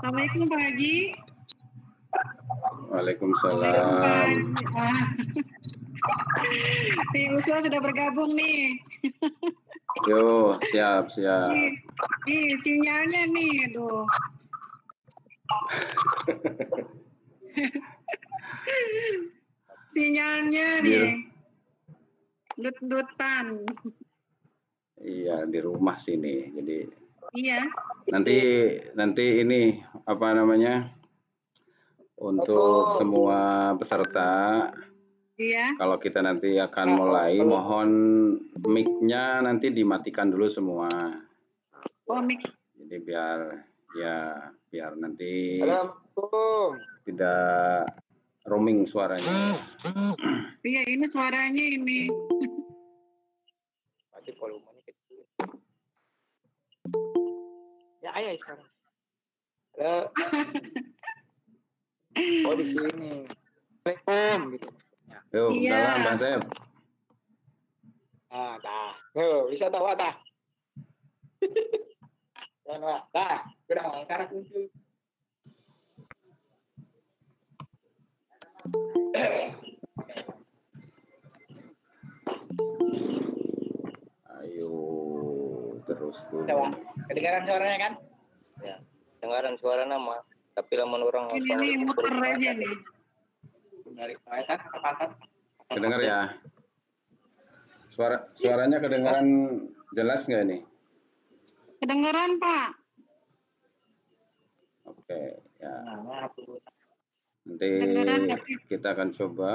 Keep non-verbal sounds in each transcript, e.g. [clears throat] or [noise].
Assalamualaikum Pak Haji. Waalaikumsalam. Nih Uswa sudah bergabung nih. Yo, siap, siap. Nih, nih sinyalnya nih, aduh. sinyalnya nih. Dut-dutan. Iya, di rumah sini. Jadi Iya. Nanti nanti ini apa namanya? Untuk oh. semua peserta Iya. Kalau kita nanti akan nah, mulai, mohon mic-nya nanti dimatikan dulu semua. Oh, mic. Jadi biar ya biar nanti tidak roaming suaranya. Iya, ini suaranya ini. Mati volume. ayah sekarang. Nah, [laughs] oh di sini. Assalamualaikum gitu. Yo, iya. salam Bang Sep. Ah, dah. Yo, bisa tahu dah. Dan [laughs] wah, dah. Sudah angkara kunci. Ayo terus dulu. Coba, kedengaran suaranya kan? ya dengaran suara nama tapi lamun orang ini, ini muter aja nih dari Faisal kedengar ya suara suaranya kedengaran jelas nggak ini kedengaran pak oke ya nah, nah, nanti kita akan coba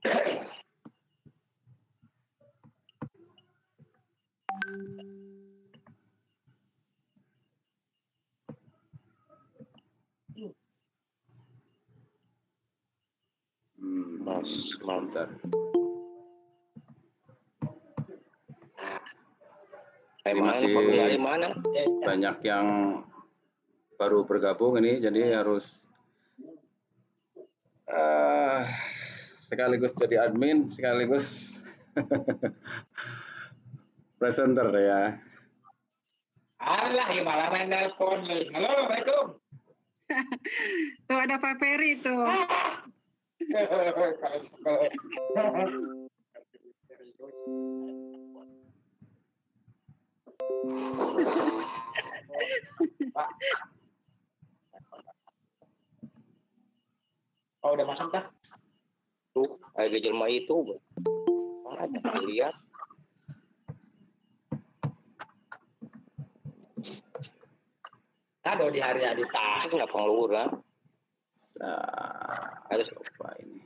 Thank you. [coughs] Mas, Mantan. Ini masih banyak yang baru bergabung ini, jadi harus uh, sekaligus jadi admin, sekaligus [laughs] presenter ya. Allah, malah main telepon. Halo, Assalamualaikum. [laughs] tuh ada Pak Ferry tuh. Ah, [laughs] Oh udah masuk kah? Tuh, ada jelma itu. ada lihat. Kado di hari hari tak nggak pengeluaran. Nah, harus apa ini?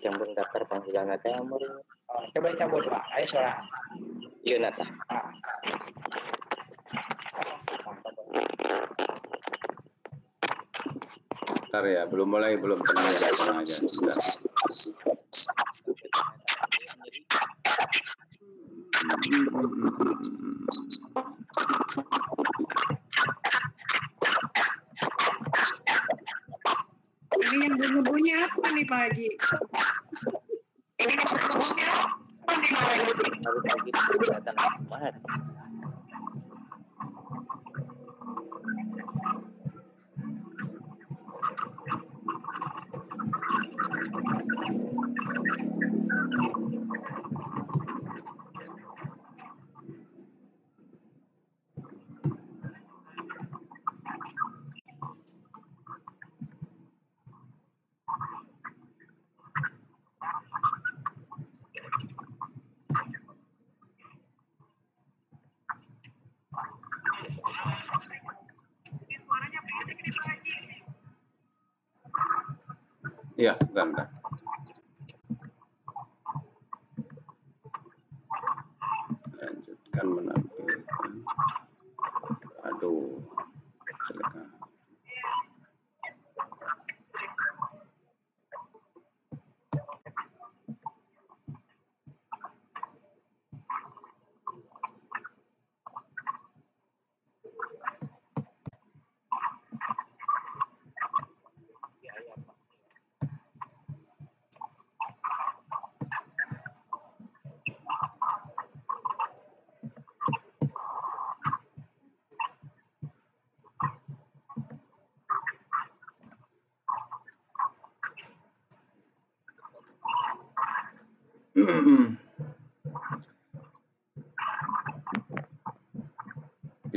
campur daftar panggilan ada campur. Coba campur pak, ayo seorang. Iya nata. ntar ya, belum mulai, belum mulai. aja. Bentar.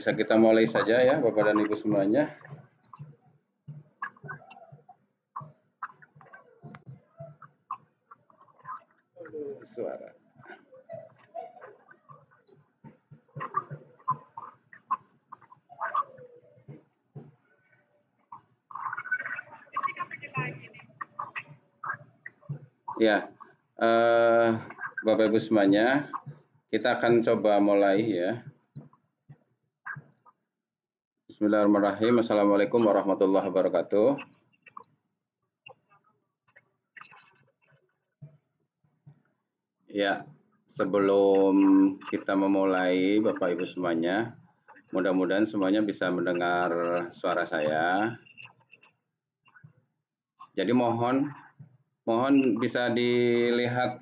bisa kita mulai saja ya Bapak dan Ibu semuanya. Suara. Ya, uh, Bapak Ibu semuanya, kita akan coba mulai ya. Bismillahirrahmanirrahim. Assalamualaikum warahmatullahi wabarakatuh. Ya, sebelum kita memulai Bapak Ibu semuanya, mudah-mudahan semuanya bisa mendengar suara saya. Jadi mohon mohon bisa dilihat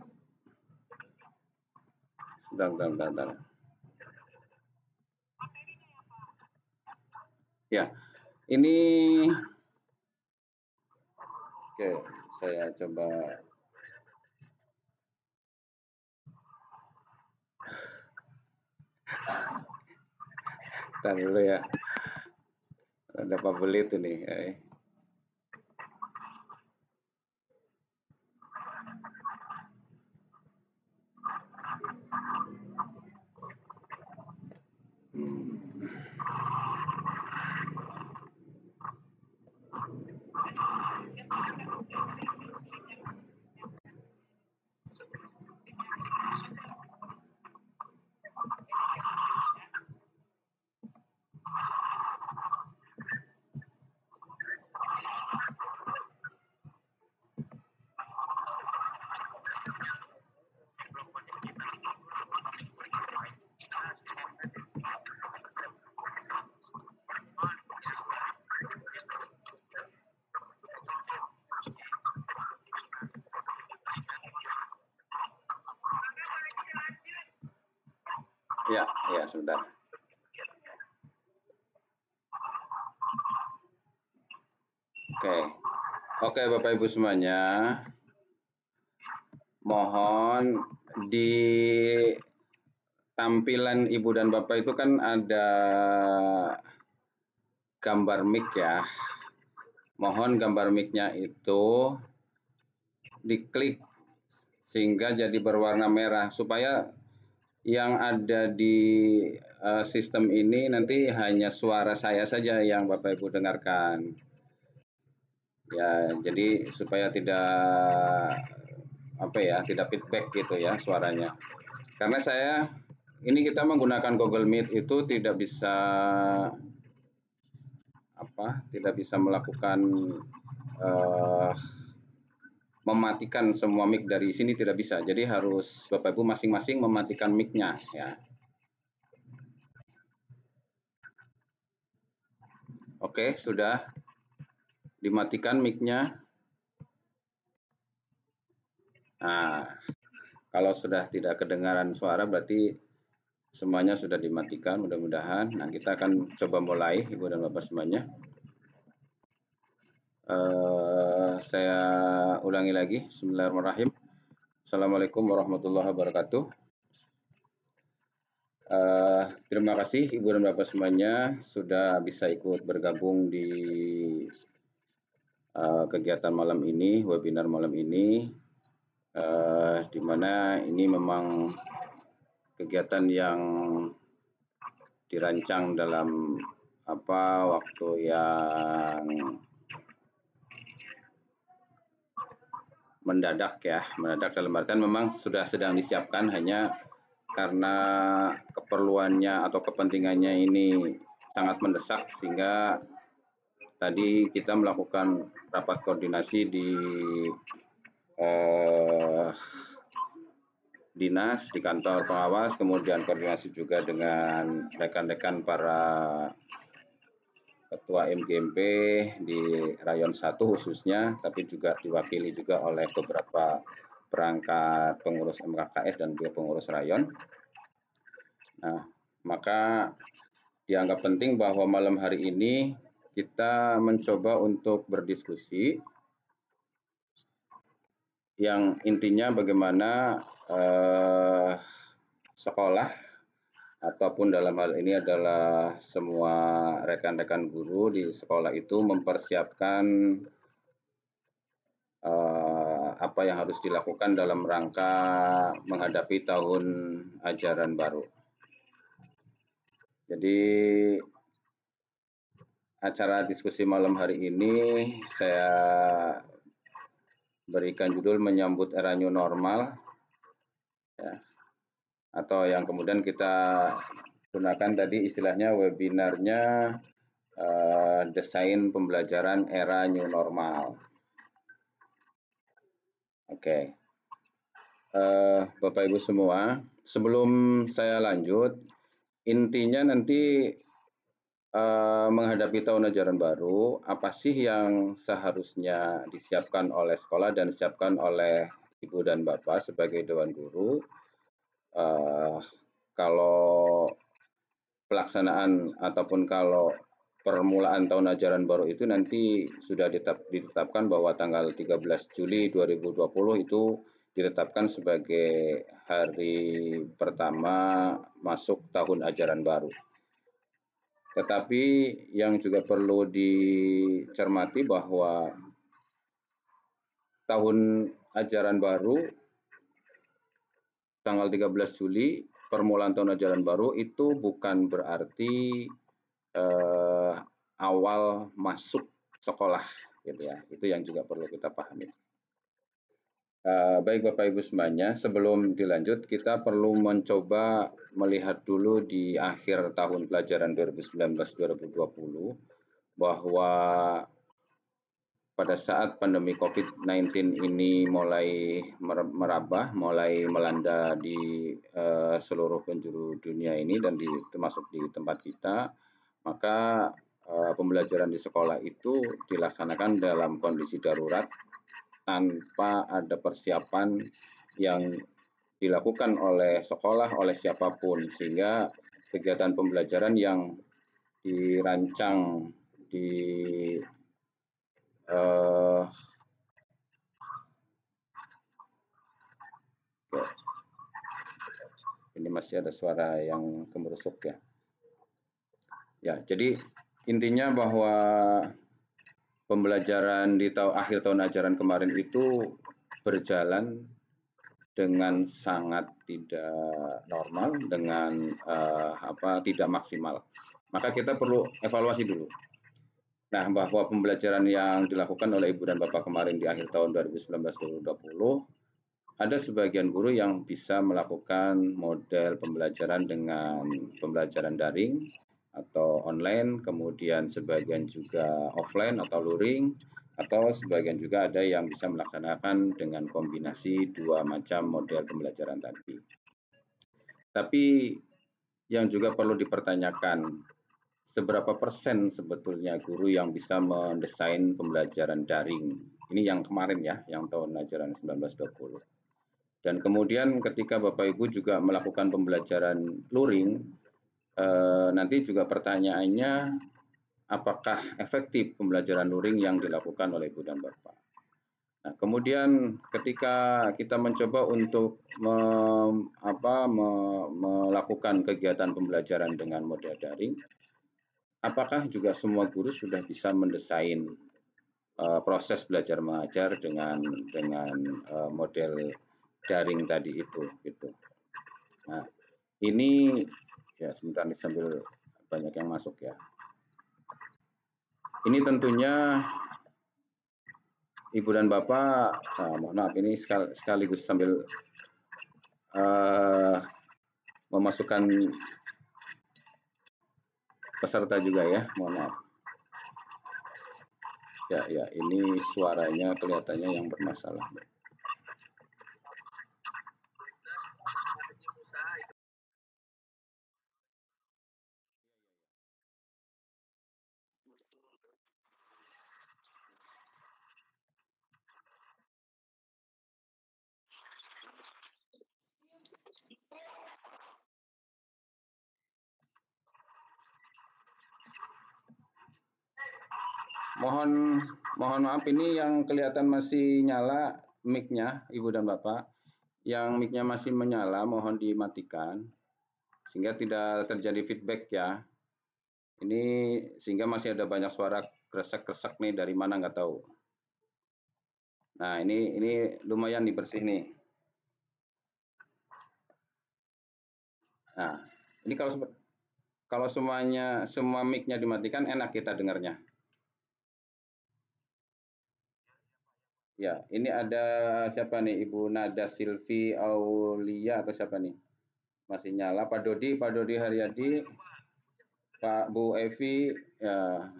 sebentar, sebentar, sebentar. Ya, ini oke saya coba Tahan dulu ya. Ada pabelit ini. ya? Ya, sebentar. Oke. Oke, Bapak Ibu semuanya. Mohon di tampilan Ibu dan Bapak itu kan ada gambar mic ya. Mohon gambar mic-nya itu diklik sehingga jadi berwarna merah supaya yang ada di uh, sistem ini nanti hanya suara saya saja yang Bapak Ibu dengarkan. Ya, jadi supaya tidak apa ya, tidak feedback gitu ya suaranya. Karena saya ini kita menggunakan Google Meet itu tidak bisa apa? Tidak bisa melakukan uh, mematikan semua mic dari sini tidak bisa. Jadi harus Bapak Ibu masing-masing mematikan mic-nya ya. Oke, sudah dimatikan mic-nya. Nah, kalau sudah tidak kedengaran suara berarti semuanya sudah dimatikan mudah-mudahan. Nah, kita akan coba mulai Ibu dan Bapak semuanya. Eh saya ulangi lagi. Bismillahirrahmanirrahim. Assalamualaikum warahmatullahi wabarakatuh. Uh, terima kasih Ibu dan Bapak semuanya sudah bisa ikut bergabung di uh, kegiatan malam ini, webinar malam ini, uh, di mana ini memang kegiatan yang dirancang dalam apa waktu yang mendadak ya, mendadak dalam artian memang sudah sedang disiapkan hanya karena keperluannya atau kepentingannya ini sangat mendesak sehingga tadi kita melakukan rapat koordinasi di eh, dinas di kantor pengawas kemudian koordinasi juga dengan rekan-rekan para ketua MGMP di rayon 1 khususnya, tapi juga diwakili juga oleh beberapa perangkat pengurus MKKS dan juga pengurus rayon. Nah, maka dianggap penting bahwa malam hari ini kita mencoba untuk berdiskusi yang intinya bagaimana eh, sekolah ataupun dalam hal ini adalah semua rekan-rekan guru di sekolah itu mempersiapkan uh, apa yang harus dilakukan dalam rangka menghadapi tahun ajaran baru. Jadi acara diskusi malam hari ini saya berikan judul menyambut era new normal atau yang kemudian kita gunakan tadi istilahnya webinarnya uh, desain pembelajaran era new normal. Oke. Okay. uh, eh, Bapak Ibu semua, sebelum saya lanjut, intinya nanti uh, menghadapi tahun ajaran baru, apa sih yang seharusnya disiapkan oleh sekolah dan disiapkan oleh Ibu dan Bapak sebagai dewan guru? uh, kalau pelaksanaan ataupun kalau permulaan tahun ajaran baru itu nanti sudah ditetap, ditetapkan bahwa tanggal 13 Juli 2020 itu ditetapkan sebagai hari pertama masuk tahun ajaran baru. Tetapi yang juga perlu dicermati bahwa tahun ajaran baru tanggal 13 Juli permulaan tahun ajaran baru itu bukan berarti eh, awal masuk sekolah gitu ya. Itu yang juga perlu kita pahami. Uh, baik Bapak Ibu semuanya, sebelum dilanjut kita perlu mencoba melihat dulu di akhir tahun pelajaran 2019-2020 bahwa pada saat pandemi COVID-19 ini mulai merabah, mulai melanda di uh, seluruh penjuru dunia ini dan di, termasuk di tempat kita, maka uh, pembelajaran di sekolah itu dilaksanakan dalam kondisi darurat tanpa ada persiapan yang dilakukan oleh sekolah oleh siapapun sehingga kegiatan pembelajaran yang dirancang di uh, ini masih ada suara yang kemerusuk ya ya jadi intinya bahwa pembelajaran di tahun akhir tahun ajaran kemarin itu berjalan dengan sangat tidak normal dengan uh, apa tidak maksimal maka kita perlu evaluasi dulu Nah, bahwa pembelajaran yang dilakukan oleh Ibu dan Bapak kemarin di akhir tahun 2019-2020, ada sebagian guru yang bisa melakukan model pembelajaran dengan pembelajaran daring atau online, kemudian sebagian juga offline atau luring, atau sebagian juga ada yang bisa melaksanakan dengan kombinasi dua macam model pembelajaran tadi. Tapi yang juga perlu dipertanyakan seberapa persen sebetulnya guru yang bisa mendesain pembelajaran daring. Ini yang kemarin ya, yang tahun ajaran 1920. Dan kemudian ketika Bapak Ibu juga melakukan pembelajaran luring, eh, nanti juga pertanyaannya apakah efektif pembelajaran luring yang dilakukan oleh Ibu dan Bapak. Nah, kemudian ketika kita mencoba untuk me, apa, me, melakukan kegiatan pembelajaran dengan model daring, apakah juga semua guru sudah bisa mendesain uh, proses belajar mengajar dengan dengan uh, model daring tadi itu gitu. Nah, ini ya sebentar nih sambil banyak yang masuk ya. Ini tentunya Ibu dan Bapak, nah, mohon maaf ini sekaligus sambil uh, memasukkan peserta juga ya, mohon maaf. Ya, ya, ini suaranya kelihatannya yang bermasalah. mohon mohon maaf ini yang kelihatan masih nyala mic-nya Ibu dan Bapak. Yang mic-nya masih menyala mohon dimatikan sehingga tidak terjadi feedback ya. Ini sehingga masih ada banyak suara kresek-kresek nih dari mana nggak tahu. Nah, ini ini lumayan dibersih nih. Nah, ini kalau kalau semuanya semua mic-nya dimatikan enak kita dengarnya. Ya, ini ada siapa nih? Ibu Nada Silvi Aulia atau siapa nih? Masih nyala. Pak Dodi, Pak Dodi Haryadi, Pak Bu Evi. Ya.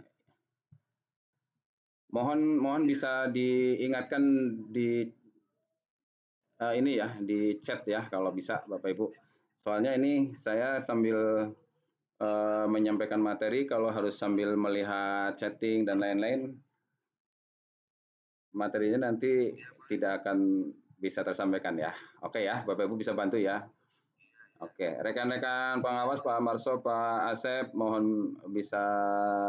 Mohon mohon bisa diingatkan di uh, ini ya di chat ya kalau bisa Bapak Ibu. Soalnya ini saya sambil uh, menyampaikan materi kalau harus sambil melihat chatting dan lain-lain materinya nanti tidak akan bisa tersampaikan ya. Oke ya, Bapak Ibu bisa bantu ya. Oke, rekan-rekan pengawas Pak Marso, Pak Asep, mohon bisa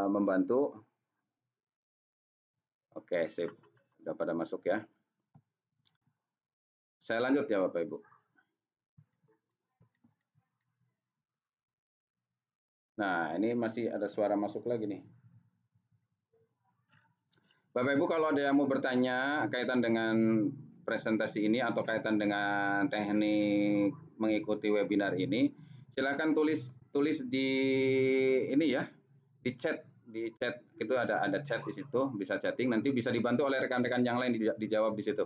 membantu. Oke, sip. Sudah pada masuk ya. Saya lanjut ya Bapak Ibu. Nah, ini masih ada suara masuk lagi nih. Bapak Ibu kalau ada yang mau bertanya kaitan dengan presentasi ini atau kaitan dengan teknik mengikuti webinar ini, silakan tulis tulis di ini ya, di chat di chat itu ada ada chat di situ bisa chatting nanti bisa dibantu oleh rekan-rekan yang lain dijawab di situ.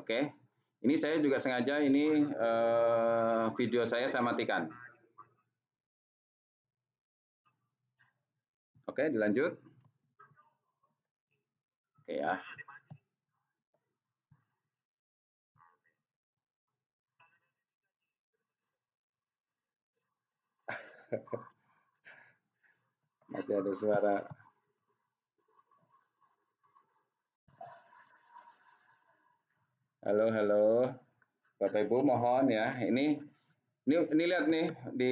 Oke. Ini saya juga sengaja ini uh, video saya saya matikan. Oke, dilanjut. Oke ya. [laughs] Masih ada suara. Halo, halo. Bapak Ibu mohon ya. Ini ini, ini lihat nih di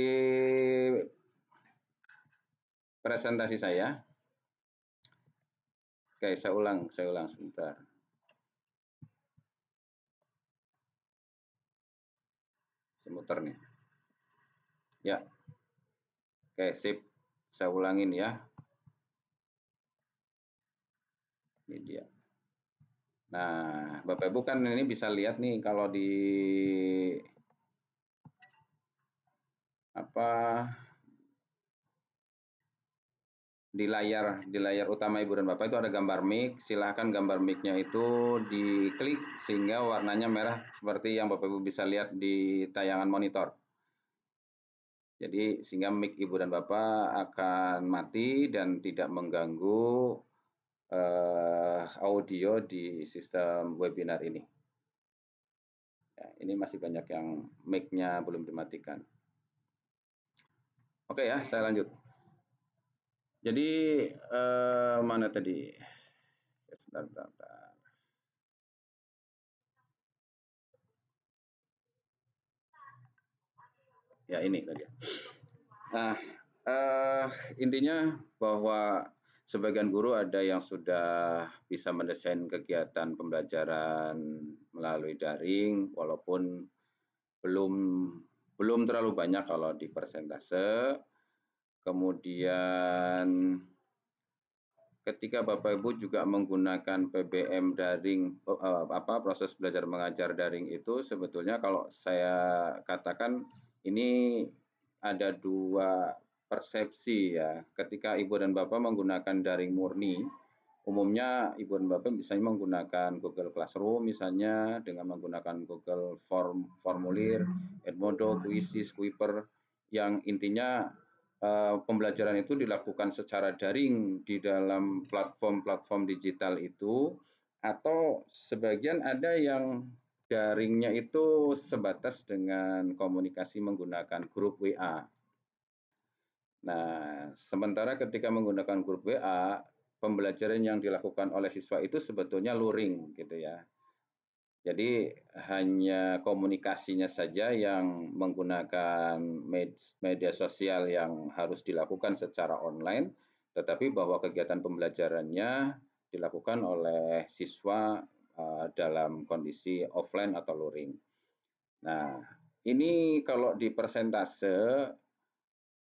presentasi saya. Oke, saya ulang, saya ulang sebentar. Semutar nih. Ya. Oke, sip. Saya ulangin ya. Ini dia. Nah, Bapak Ibu kan ini bisa lihat nih kalau di apa di layar di layar utama ibu dan bapak itu ada gambar mic silahkan gambar micnya itu diklik sehingga warnanya merah seperti yang bapak ibu bisa lihat di tayangan monitor jadi sehingga mic ibu dan bapak akan mati dan tidak mengganggu uh, audio di sistem webinar ini ya, ini masih banyak yang micnya belum dimatikan oke ya saya lanjut jadi eh, mana tadi? Ya, sebentar, sebentar, sebentar. Ya ini tadi. Nah, eh, intinya bahwa sebagian guru ada yang sudah bisa mendesain kegiatan pembelajaran melalui daring, walaupun belum belum terlalu banyak kalau di persentase Kemudian ketika Bapak Ibu juga menggunakan PBM daring eh, eh, apa proses belajar mengajar daring itu sebetulnya kalau saya katakan ini ada dua persepsi ya. Ketika Ibu dan Bapak menggunakan daring murni, umumnya Ibu dan Bapak misalnya menggunakan Google Classroom misalnya dengan menggunakan Google Form formulir, Edmodo, Quizzes, Quipper, yang intinya Eh, pembelajaran itu dilakukan secara daring di dalam platform-platform digital itu atau sebagian ada yang daringnya itu sebatas dengan komunikasi menggunakan grup WA. Nah, sementara ketika menggunakan grup WA, pembelajaran yang dilakukan oleh siswa itu sebetulnya luring gitu ya. Jadi hanya komunikasinya saja yang menggunakan media sosial yang harus dilakukan secara online, tetapi bahwa kegiatan pembelajarannya dilakukan oleh siswa eh, dalam kondisi offline atau luring. Nah, ini kalau di persentase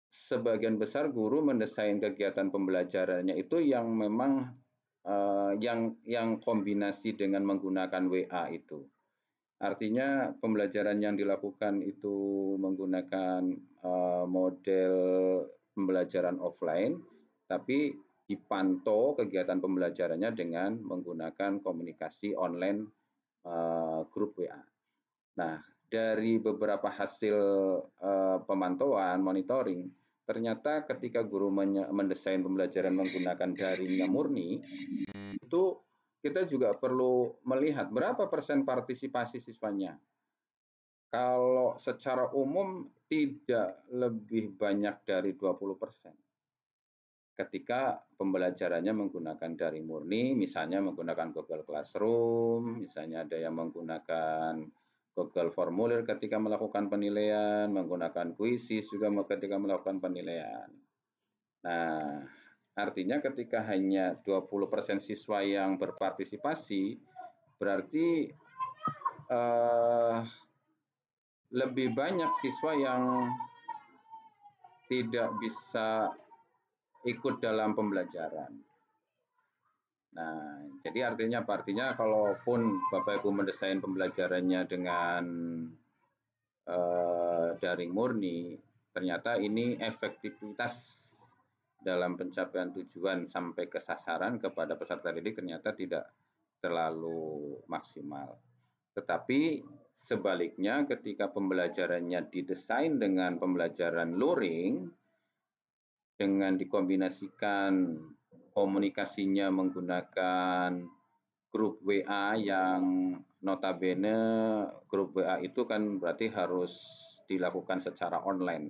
sebagian besar guru mendesain kegiatan pembelajarannya itu yang memang Eh, yang yang kombinasi dengan menggunakan WA itu. Artinya pembelajaran yang dilakukan itu menggunakan uh, model pembelajaran offline, tapi dipantau kegiatan pembelajarannya dengan menggunakan komunikasi online uh, grup WA. Nah, dari beberapa hasil uh, pemantauan monitoring, Ternyata ketika guru mendesain pembelajaran menggunakan daringnya murni, itu kita juga perlu melihat berapa persen partisipasi siswanya. Kalau secara umum tidak lebih banyak dari 20 persen. Ketika pembelajarannya menggunakan daring murni, misalnya menggunakan Google Classroom, misalnya ada yang menggunakan Google formulir ketika melakukan penilaian, menggunakan kuisis juga ketika melakukan penilaian. Nah, artinya ketika hanya 20% siswa yang berpartisipasi, berarti eh, lebih banyak siswa yang tidak bisa ikut dalam pembelajaran. Nah, jadi artinya apa? Artinya kalaupun Bapak Ibu mendesain pembelajarannya dengan eh, daring murni, ternyata ini efektivitas dalam pencapaian tujuan sampai ke sasaran kepada peserta didik ternyata tidak terlalu maksimal. Tetapi sebaliknya ketika pembelajarannya didesain dengan pembelajaran luring, dengan dikombinasikan komunikasinya menggunakan grup WA yang notabene grup WA itu kan berarti harus dilakukan secara online.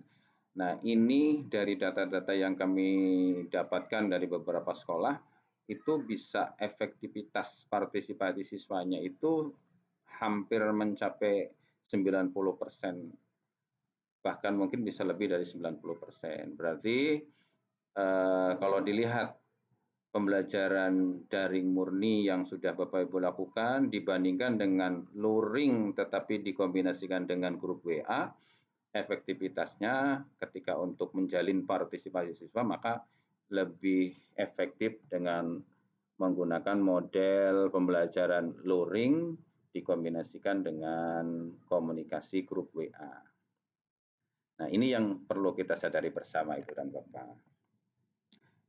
Nah, ini dari data-data yang kami dapatkan dari beberapa sekolah itu bisa efektivitas partisipasi siswanya itu hampir mencapai 90 persen bahkan mungkin bisa lebih dari 90%. Berarti eh, kalau dilihat pembelajaran daring murni yang sudah Bapak Ibu lakukan dibandingkan dengan luring tetapi dikombinasikan dengan grup WA, efektivitasnya ketika untuk menjalin partisipasi siswa maka lebih efektif dengan menggunakan model pembelajaran luring dikombinasikan dengan komunikasi grup WA. Nah, ini yang perlu kita sadari bersama Ibu dan Bapak.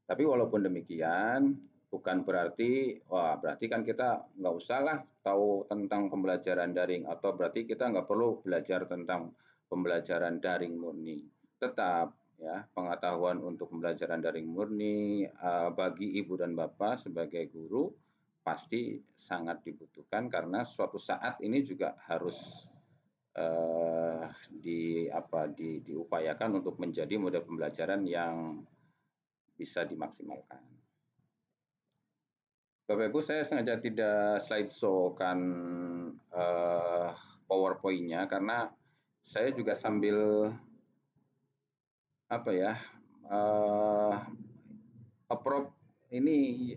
Tapi walaupun demikian, bukan berarti wah berarti kan kita nggak usah lah tahu tentang pembelajaran daring atau berarti kita nggak perlu belajar tentang pembelajaran daring murni. Tetap ya pengetahuan untuk pembelajaran daring murni uh, bagi ibu dan bapak sebagai guru pasti sangat dibutuhkan karena suatu saat ini juga harus uh, di apa di diupayakan untuk menjadi model pembelajaran yang bisa dimaksimalkan. Bapak Ibu, saya sengaja tidak slide kan uh, eh, PowerPoint-nya karena saya juga sambil apa ya uh, eh, approve ini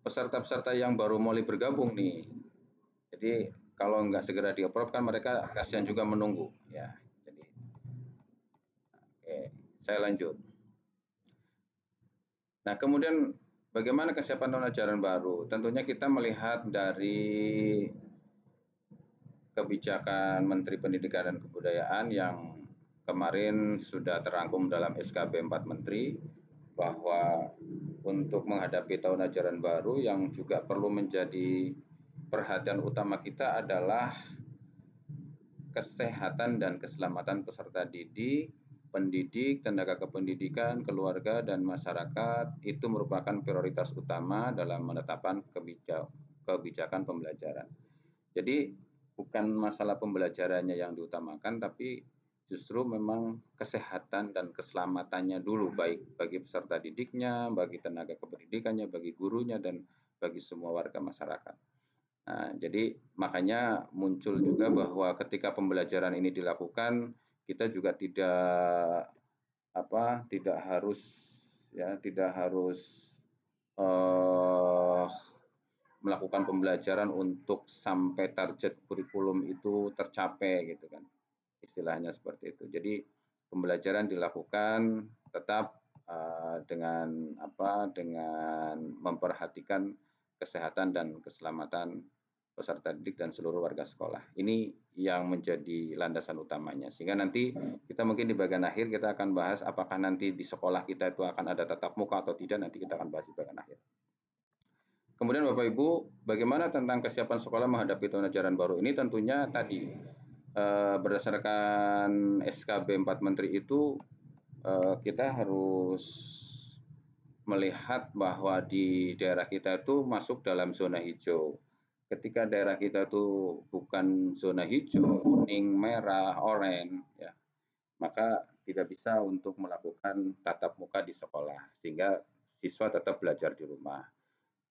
peserta-peserta yang baru mulai bergabung nih. Jadi kalau nggak segera di kan mereka kasihan juga menunggu ya. Jadi oke, saya lanjut. Nah, kemudian bagaimana kesiapan tahun ajaran baru? Tentunya kita melihat dari kebijakan Menteri Pendidikan dan Kebudayaan yang kemarin sudah terangkum dalam SKB 4 Menteri bahwa untuk menghadapi tahun ajaran baru yang juga perlu menjadi perhatian utama kita adalah kesehatan dan keselamatan peserta didik pendidik, tenaga kependidikan, keluarga, dan masyarakat itu merupakan prioritas utama dalam menetapkan kebijakan pembelajaran. Jadi bukan masalah pembelajarannya yang diutamakan, tapi justru memang kesehatan dan keselamatannya dulu, baik bagi peserta didiknya, bagi tenaga kependidikannya, bagi gurunya, dan bagi semua warga masyarakat. Nah, jadi makanya muncul juga bahwa ketika pembelajaran ini dilakukan, kita juga tidak apa tidak harus ya tidak harus uh, melakukan pembelajaran untuk sampai target kurikulum itu tercapai gitu kan istilahnya seperti itu jadi pembelajaran dilakukan tetap uh, dengan apa dengan memperhatikan kesehatan dan keselamatan peserta didik dan seluruh warga sekolah ini yang menjadi landasan utamanya. Sehingga nanti kita mungkin di bagian akhir kita akan bahas apakah nanti di sekolah kita itu akan ada tatap muka atau tidak, nanti kita akan bahas di bagian akhir. Kemudian Bapak Ibu, bagaimana tentang kesiapan sekolah menghadapi tahun ajaran baru ini? Tentunya tadi eh, berdasarkan SKB 4 Menteri itu eh, kita harus melihat bahwa di daerah kita itu masuk dalam zona hijau ketika daerah kita itu bukan zona hijau, kuning, merah, oranye, ya, maka tidak bisa untuk melakukan tatap muka di sekolah, sehingga siswa tetap belajar di rumah.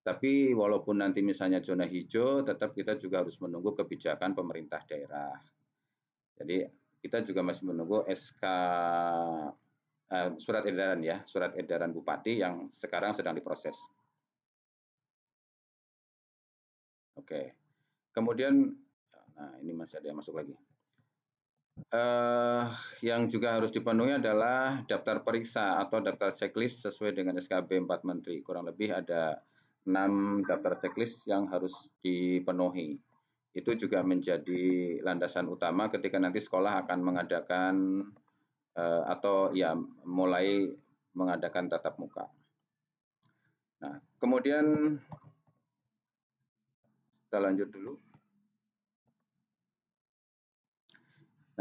Tapi walaupun nanti misalnya zona hijau, tetap kita juga harus menunggu kebijakan pemerintah daerah. Jadi kita juga masih menunggu SK eh, surat edaran ya, surat edaran bupati yang sekarang sedang diproses. Oke. Kemudian nah ini masih ada yang masuk lagi. Uh, yang juga harus dipenuhi adalah daftar periksa atau daftar checklist sesuai dengan SKB 4 Menteri. Kurang lebih ada 6 daftar checklist yang harus dipenuhi. Itu juga menjadi landasan utama ketika nanti sekolah akan mengadakan uh, atau ya mulai mengadakan tatap muka. Nah, kemudian kita lanjut dulu.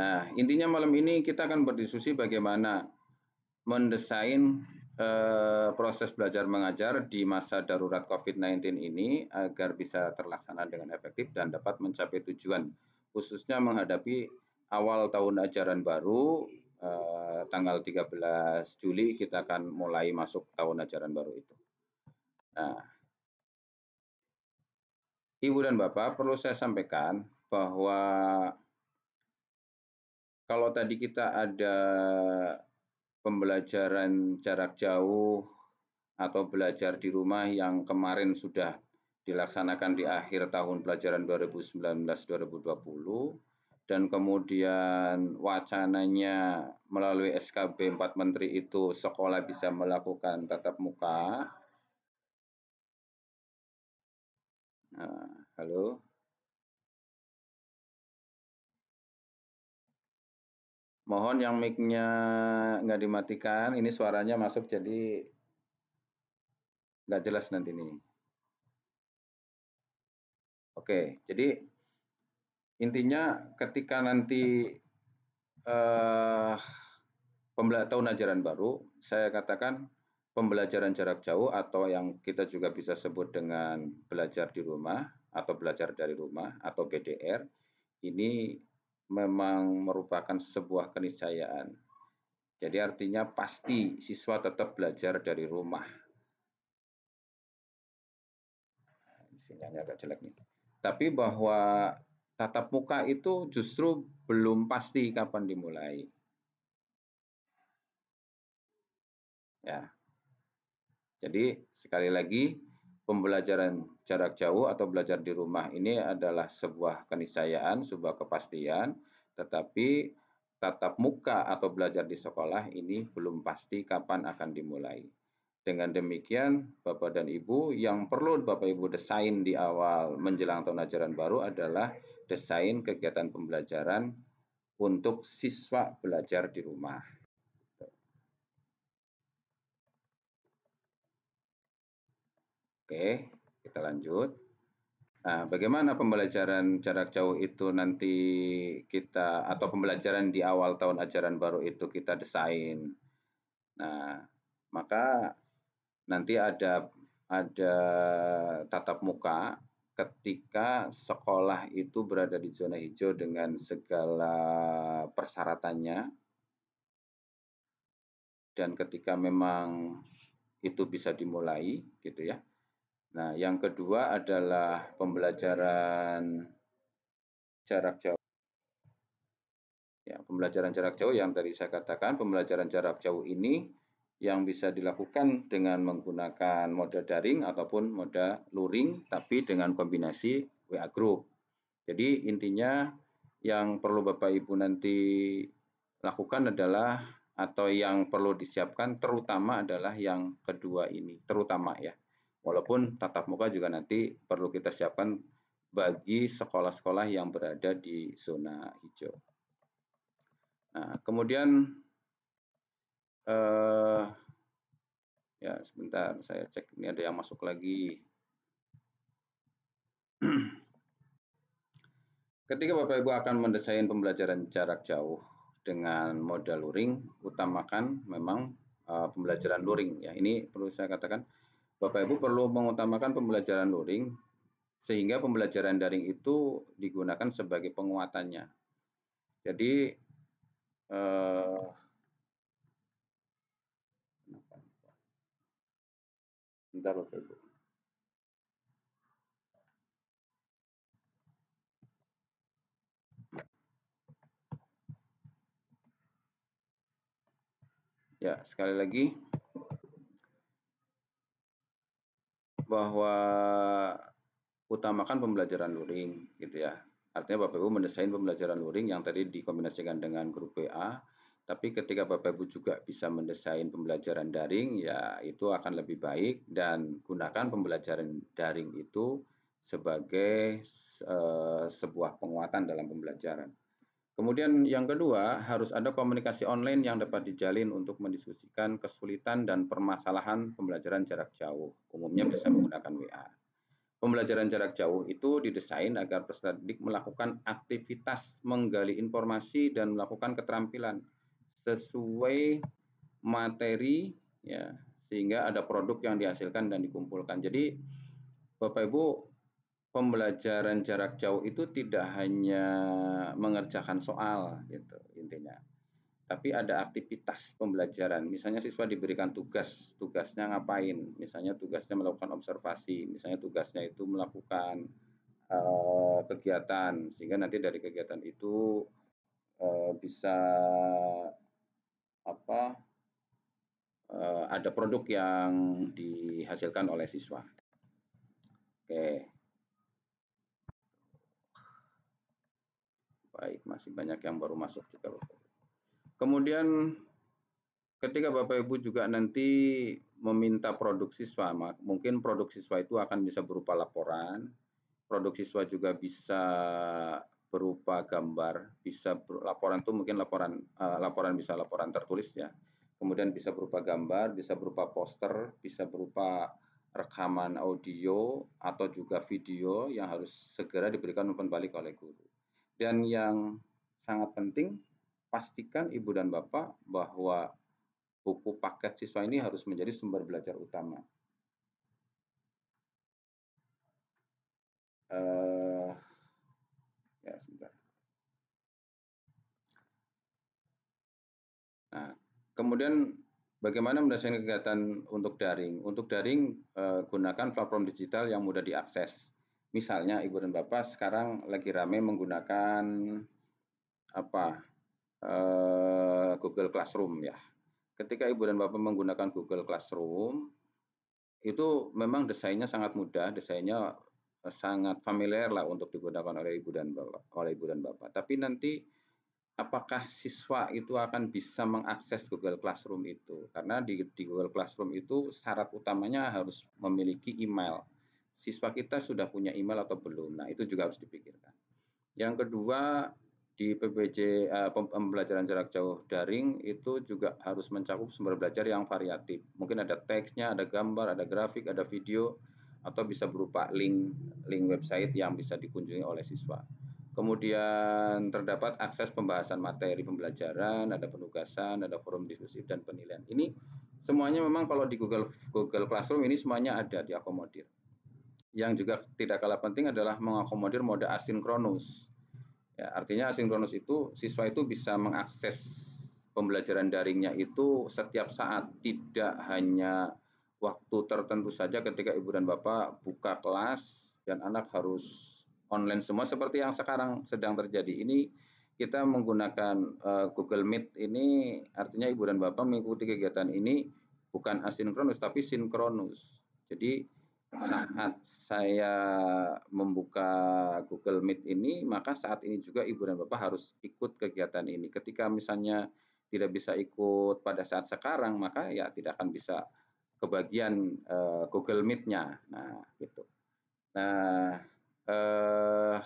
Nah, intinya malam ini kita akan berdiskusi bagaimana mendesain eh, proses belajar mengajar di masa darurat COVID-19 ini agar bisa terlaksana dengan efektif dan dapat mencapai tujuan, khususnya menghadapi awal tahun ajaran baru Uh, tanggal 13 Juli kita akan mulai masuk tahun ajaran baru itu. Nah, Ibu dan Bapak, perlu saya sampaikan bahwa kalau tadi kita ada pembelajaran jarak jauh atau belajar di rumah yang kemarin sudah dilaksanakan di akhir tahun pelajaran 2019-2020 dan kemudian wacananya melalui SKB 4 Menteri itu sekolah bisa melakukan tatap muka Uh, halo. Mohon yang mic-nya nggak dimatikan. Ini suaranya masuk jadi nggak jelas nanti ini. Oke, jadi intinya ketika nanti eh, uh, pembelajaran ajaran baru, saya katakan pembelajaran jarak jauh atau yang kita juga bisa sebut dengan belajar di rumah atau belajar dari rumah atau BDR ini memang merupakan sebuah keniscayaan. Jadi artinya pasti siswa tetap belajar dari rumah. Sinyalnya agak jelek nih. Tapi bahwa tatap muka itu justru belum pasti kapan dimulai. Ya, jadi sekali lagi pembelajaran jarak jauh atau belajar di rumah ini adalah sebuah keniscayaan, sebuah kepastian, tetapi tatap muka atau belajar di sekolah ini belum pasti kapan akan dimulai. Dengan demikian, Bapak dan Ibu, yang perlu Bapak Ibu desain di awal menjelang tahun ajaran baru adalah desain kegiatan pembelajaran untuk siswa belajar di rumah. Oke, kita lanjut. Nah, bagaimana pembelajaran jarak jauh itu nanti kita atau pembelajaran di awal tahun ajaran baru itu kita desain. Nah, maka nanti ada ada tatap muka ketika sekolah itu berada di zona hijau dengan segala persyaratannya dan ketika memang itu bisa dimulai gitu ya Nah, yang kedua adalah pembelajaran jarak jauh. Ya, pembelajaran jarak jauh yang tadi saya katakan, pembelajaran jarak jauh ini yang bisa dilakukan dengan menggunakan mode daring ataupun mode luring, tapi dengan kombinasi WA group. Jadi intinya yang perlu Bapak Ibu nanti lakukan adalah atau yang perlu disiapkan terutama adalah yang kedua ini, terutama ya. Walaupun tatap muka juga nanti perlu kita siapkan bagi sekolah-sekolah yang berada di zona hijau. Nah, kemudian eh, ya sebentar saya cek ini ada yang masuk lagi. [clears throat] Ketika Bapak Ibu akan mendesain pembelajaran jarak jauh dengan modal luring, utamakan memang eh, pembelajaran luring ya. Ini perlu saya katakan Bapak Ibu perlu mengutamakan pembelajaran luring sehingga pembelajaran daring itu digunakan sebagai penguatannya. Jadi eh, bentar Bapak Ibu. Ya, sekali lagi bahwa utamakan pembelajaran luring gitu ya. Artinya Bapak Ibu mendesain pembelajaran luring yang tadi dikombinasikan dengan grup WA, tapi ketika Bapak Ibu juga bisa mendesain pembelajaran daring ya itu akan lebih baik dan gunakan pembelajaran daring itu sebagai uh, sebuah penguatan dalam pembelajaran. Kemudian yang kedua, harus ada komunikasi online yang dapat dijalin untuk mendiskusikan kesulitan dan permasalahan pembelajaran jarak jauh. Umumnya bisa menggunakan WA. Pembelajaran jarak jauh itu didesain agar peserta didik melakukan aktivitas menggali informasi dan melakukan keterampilan sesuai materi ya sehingga ada produk yang dihasilkan dan dikumpulkan. Jadi Bapak Ibu pembelajaran jarak jauh itu tidak hanya mengerjakan soal gitu intinya. Tapi ada aktivitas pembelajaran. Misalnya siswa diberikan tugas, tugasnya ngapain? Misalnya tugasnya melakukan observasi, misalnya tugasnya itu melakukan uh, kegiatan sehingga nanti dari kegiatan itu uh, bisa apa? Uh, ada produk yang dihasilkan oleh siswa. Oke. Okay. Baik, masih banyak yang baru masuk juga Bapak. Kemudian ketika Bapak Ibu juga nanti meminta produk siswa, mungkin produk siswa itu akan bisa berupa laporan, produk siswa juga bisa berupa gambar, bisa ber, laporan itu mungkin laporan uh, laporan bisa laporan tertulis ya. Kemudian bisa berupa gambar, bisa berupa poster, bisa berupa rekaman audio atau juga video yang harus segera diberikan umpan balik oleh guru. Dan yang sangat penting, pastikan ibu dan bapak bahwa buku paket siswa ini harus menjadi sumber belajar utama. Uh, ya sebentar. Nah, kemudian bagaimana mendesain kegiatan untuk daring? Untuk daring uh, gunakan platform digital yang mudah diakses misalnya ibu dan bapak sekarang lagi ramai menggunakan apa uh, Google Classroom ya. Ketika ibu dan bapak menggunakan Google Classroom itu memang desainnya sangat mudah, desainnya eh, sangat familiar lah untuk digunakan oleh ibu dan bapak, oleh ibu dan bapak. Tapi nanti apakah siswa itu akan bisa mengakses Google Classroom itu? Karena di, di Google Classroom itu syarat utamanya harus memiliki email siswa kita sudah punya email atau belum. Nah, itu juga harus dipikirkan. Yang kedua, di PBJ uh, eh, pembelajaran jarak jauh daring itu juga harus mencakup sumber belajar yang variatif. Mungkin ada teksnya, ada gambar, ada grafik, ada video, atau bisa berupa link link website yang bisa dikunjungi oleh siswa. Kemudian terdapat akses pembahasan materi pembelajaran, ada penugasan, ada forum diskusi dan penilaian. Ini semuanya memang kalau di Google Google Classroom ini semuanya ada diakomodir yang juga tidak kalah penting adalah mengakomodir mode asinkronus. Ya, artinya asinkronus itu siswa itu bisa mengakses pembelajaran daringnya itu setiap saat, tidak hanya waktu tertentu saja ketika ibu dan bapak buka kelas dan anak harus online semua seperti yang sekarang sedang terjadi. Ini kita menggunakan uh, Google Meet ini artinya ibu dan bapak mengikuti kegiatan ini bukan asinkronus tapi sinkronus. Jadi saat saya membuka Google Meet ini, maka saat ini juga ibu dan bapak harus ikut kegiatan ini. Ketika misalnya tidak bisa ikut pada saat sekarang, maka ya tidak akan bisa kebagian uh, Google Meet-nya. Nah, gitu. Nah, uh,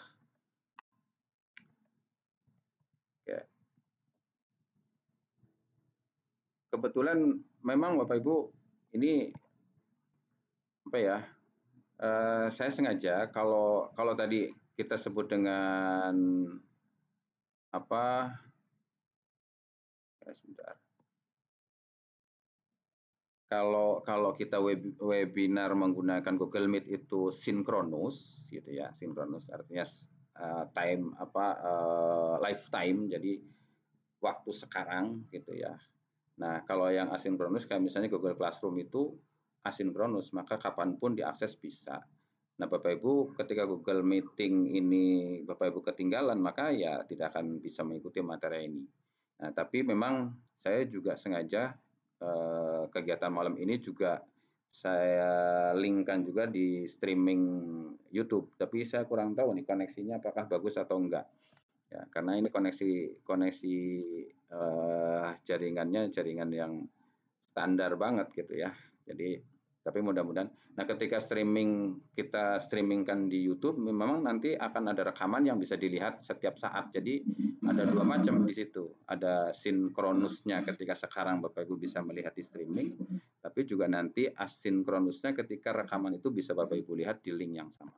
kebetulan memang Bapak Ibu ini apa ya Eh, saya sengaja kalau kalau tadi kita sebut dengan apa ya, sebentar kalau kalau kita web, webinar menggunakan Google Meet itu sinkronus gitu ya sinkronus artinya uh, time apa uh, lifetime jadi waktu sekarang gitu ya nah kalau yang asinkronus kayak misalnya Google Classroom itu asinkronus, maka kapanpun diakses bisa. Nah, Bapak Ibu, ketika Google Meeting ini Bapak Ibu ketinggalan, maka ya tidak akan bisa mengikuti materi ini. Nah, tapi memang saya juga sengaja eh, kegiatan malam ini juga saya linkkan juga di streaming YouTube, tapi saya kurang tahu nih koneksinya apakah bagus atau enggak. Ya, karena ini koneksi koneksi eh, jaringannya jaringan yang standar banget gitu ya. Jadi tapi mudah-mudahan nah ketika streaming kita streamingkan di YouTube memang nanti akan ada rekaman yang bisa dilihat setiap saat jadi ada dua macam di situ ada sinkronusnya ketika sekarang Bapak Ibu bisa melihat di streaming tapi juga nanti asinkronusnya ketika rekaman itu bisa Bapak Ibu lihat di link yang sama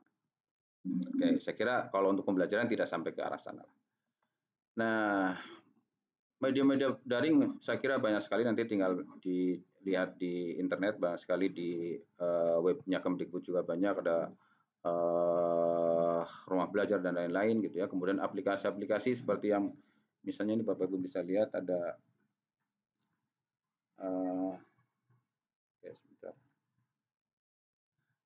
oke hmm. saya kira kalau untuk pembelajaran tidak sampai ke arah sana nah media-media daring saya kira banyak sekali nanti tinggal di lihat di internet banyak sekali di uh, webnya Kemdikbud juga banyak ada uh, rumah belajar dan lain-lain gitu ya. Kemudian aplikasi-aplikasi seperti yang misalnya ini Bapak Ibu bisa lihat ada uh,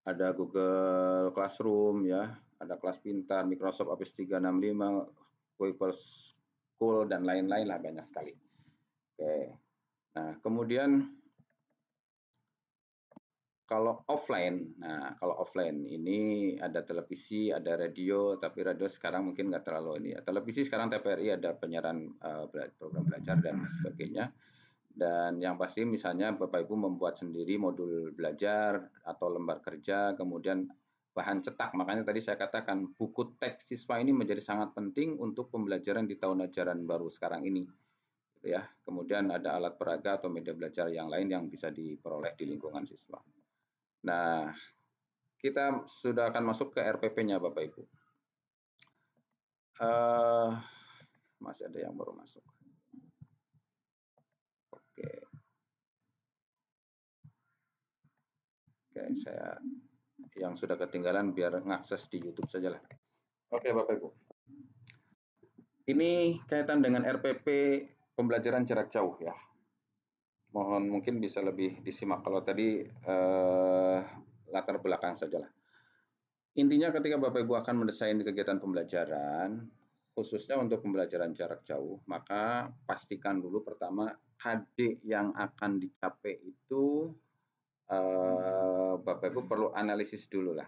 Ada Google Classroom ya, ada kelas pintar, Microsoft Office 365, Google School dan lain-lain lah banyak sekali. Oke. Okay. Nah, kemudian kalau offline, nah kalau offline ini ada televisi, ada radio, tapi radio sekarang mungkin nggak terlalu ini ya. Televisi sekarang TPRI ada penyiaran uh, program belajar dan sebagainya. Dan yang pasti misalnya Bapak Ibu membuat sendiri modul belajar atau lembar kerja, kemudian bahan cetak. Makanya tadi saya katakan buku teks siswa ini menjadi sangat penting untuk pembelajaran di tahun ajaran baru sekarang ini gitu ya. Kemudian ada alat peraga atau media belajar yang lain yang bisa diperoleh di lingkungan siswa. Nah, kita sudah akan masuk ke RPP-nya Bapak Ibu. Uh, masih ada yang baru masuk. Oke. Okay. Oke, okay, saya yang sudah ketinggalan biar ngakses di YouTube sajalah. Oke, okay, Bapak Ibu. Ini kaitan dengan RPP pembelajaran jarak jauh ya mohon mungkin bisa lebih disimak kalau tadi eh, latar belakang sajalah. Intinya ketika Bapak Ibu akan mendesain kegiatan pembelajaran, khususnya untuk pembelajaran jarak jauh, maka pastikan dulu pertama KD yang akan dicapai itu eh, Bapak Ibu perlu analisis dulu lah.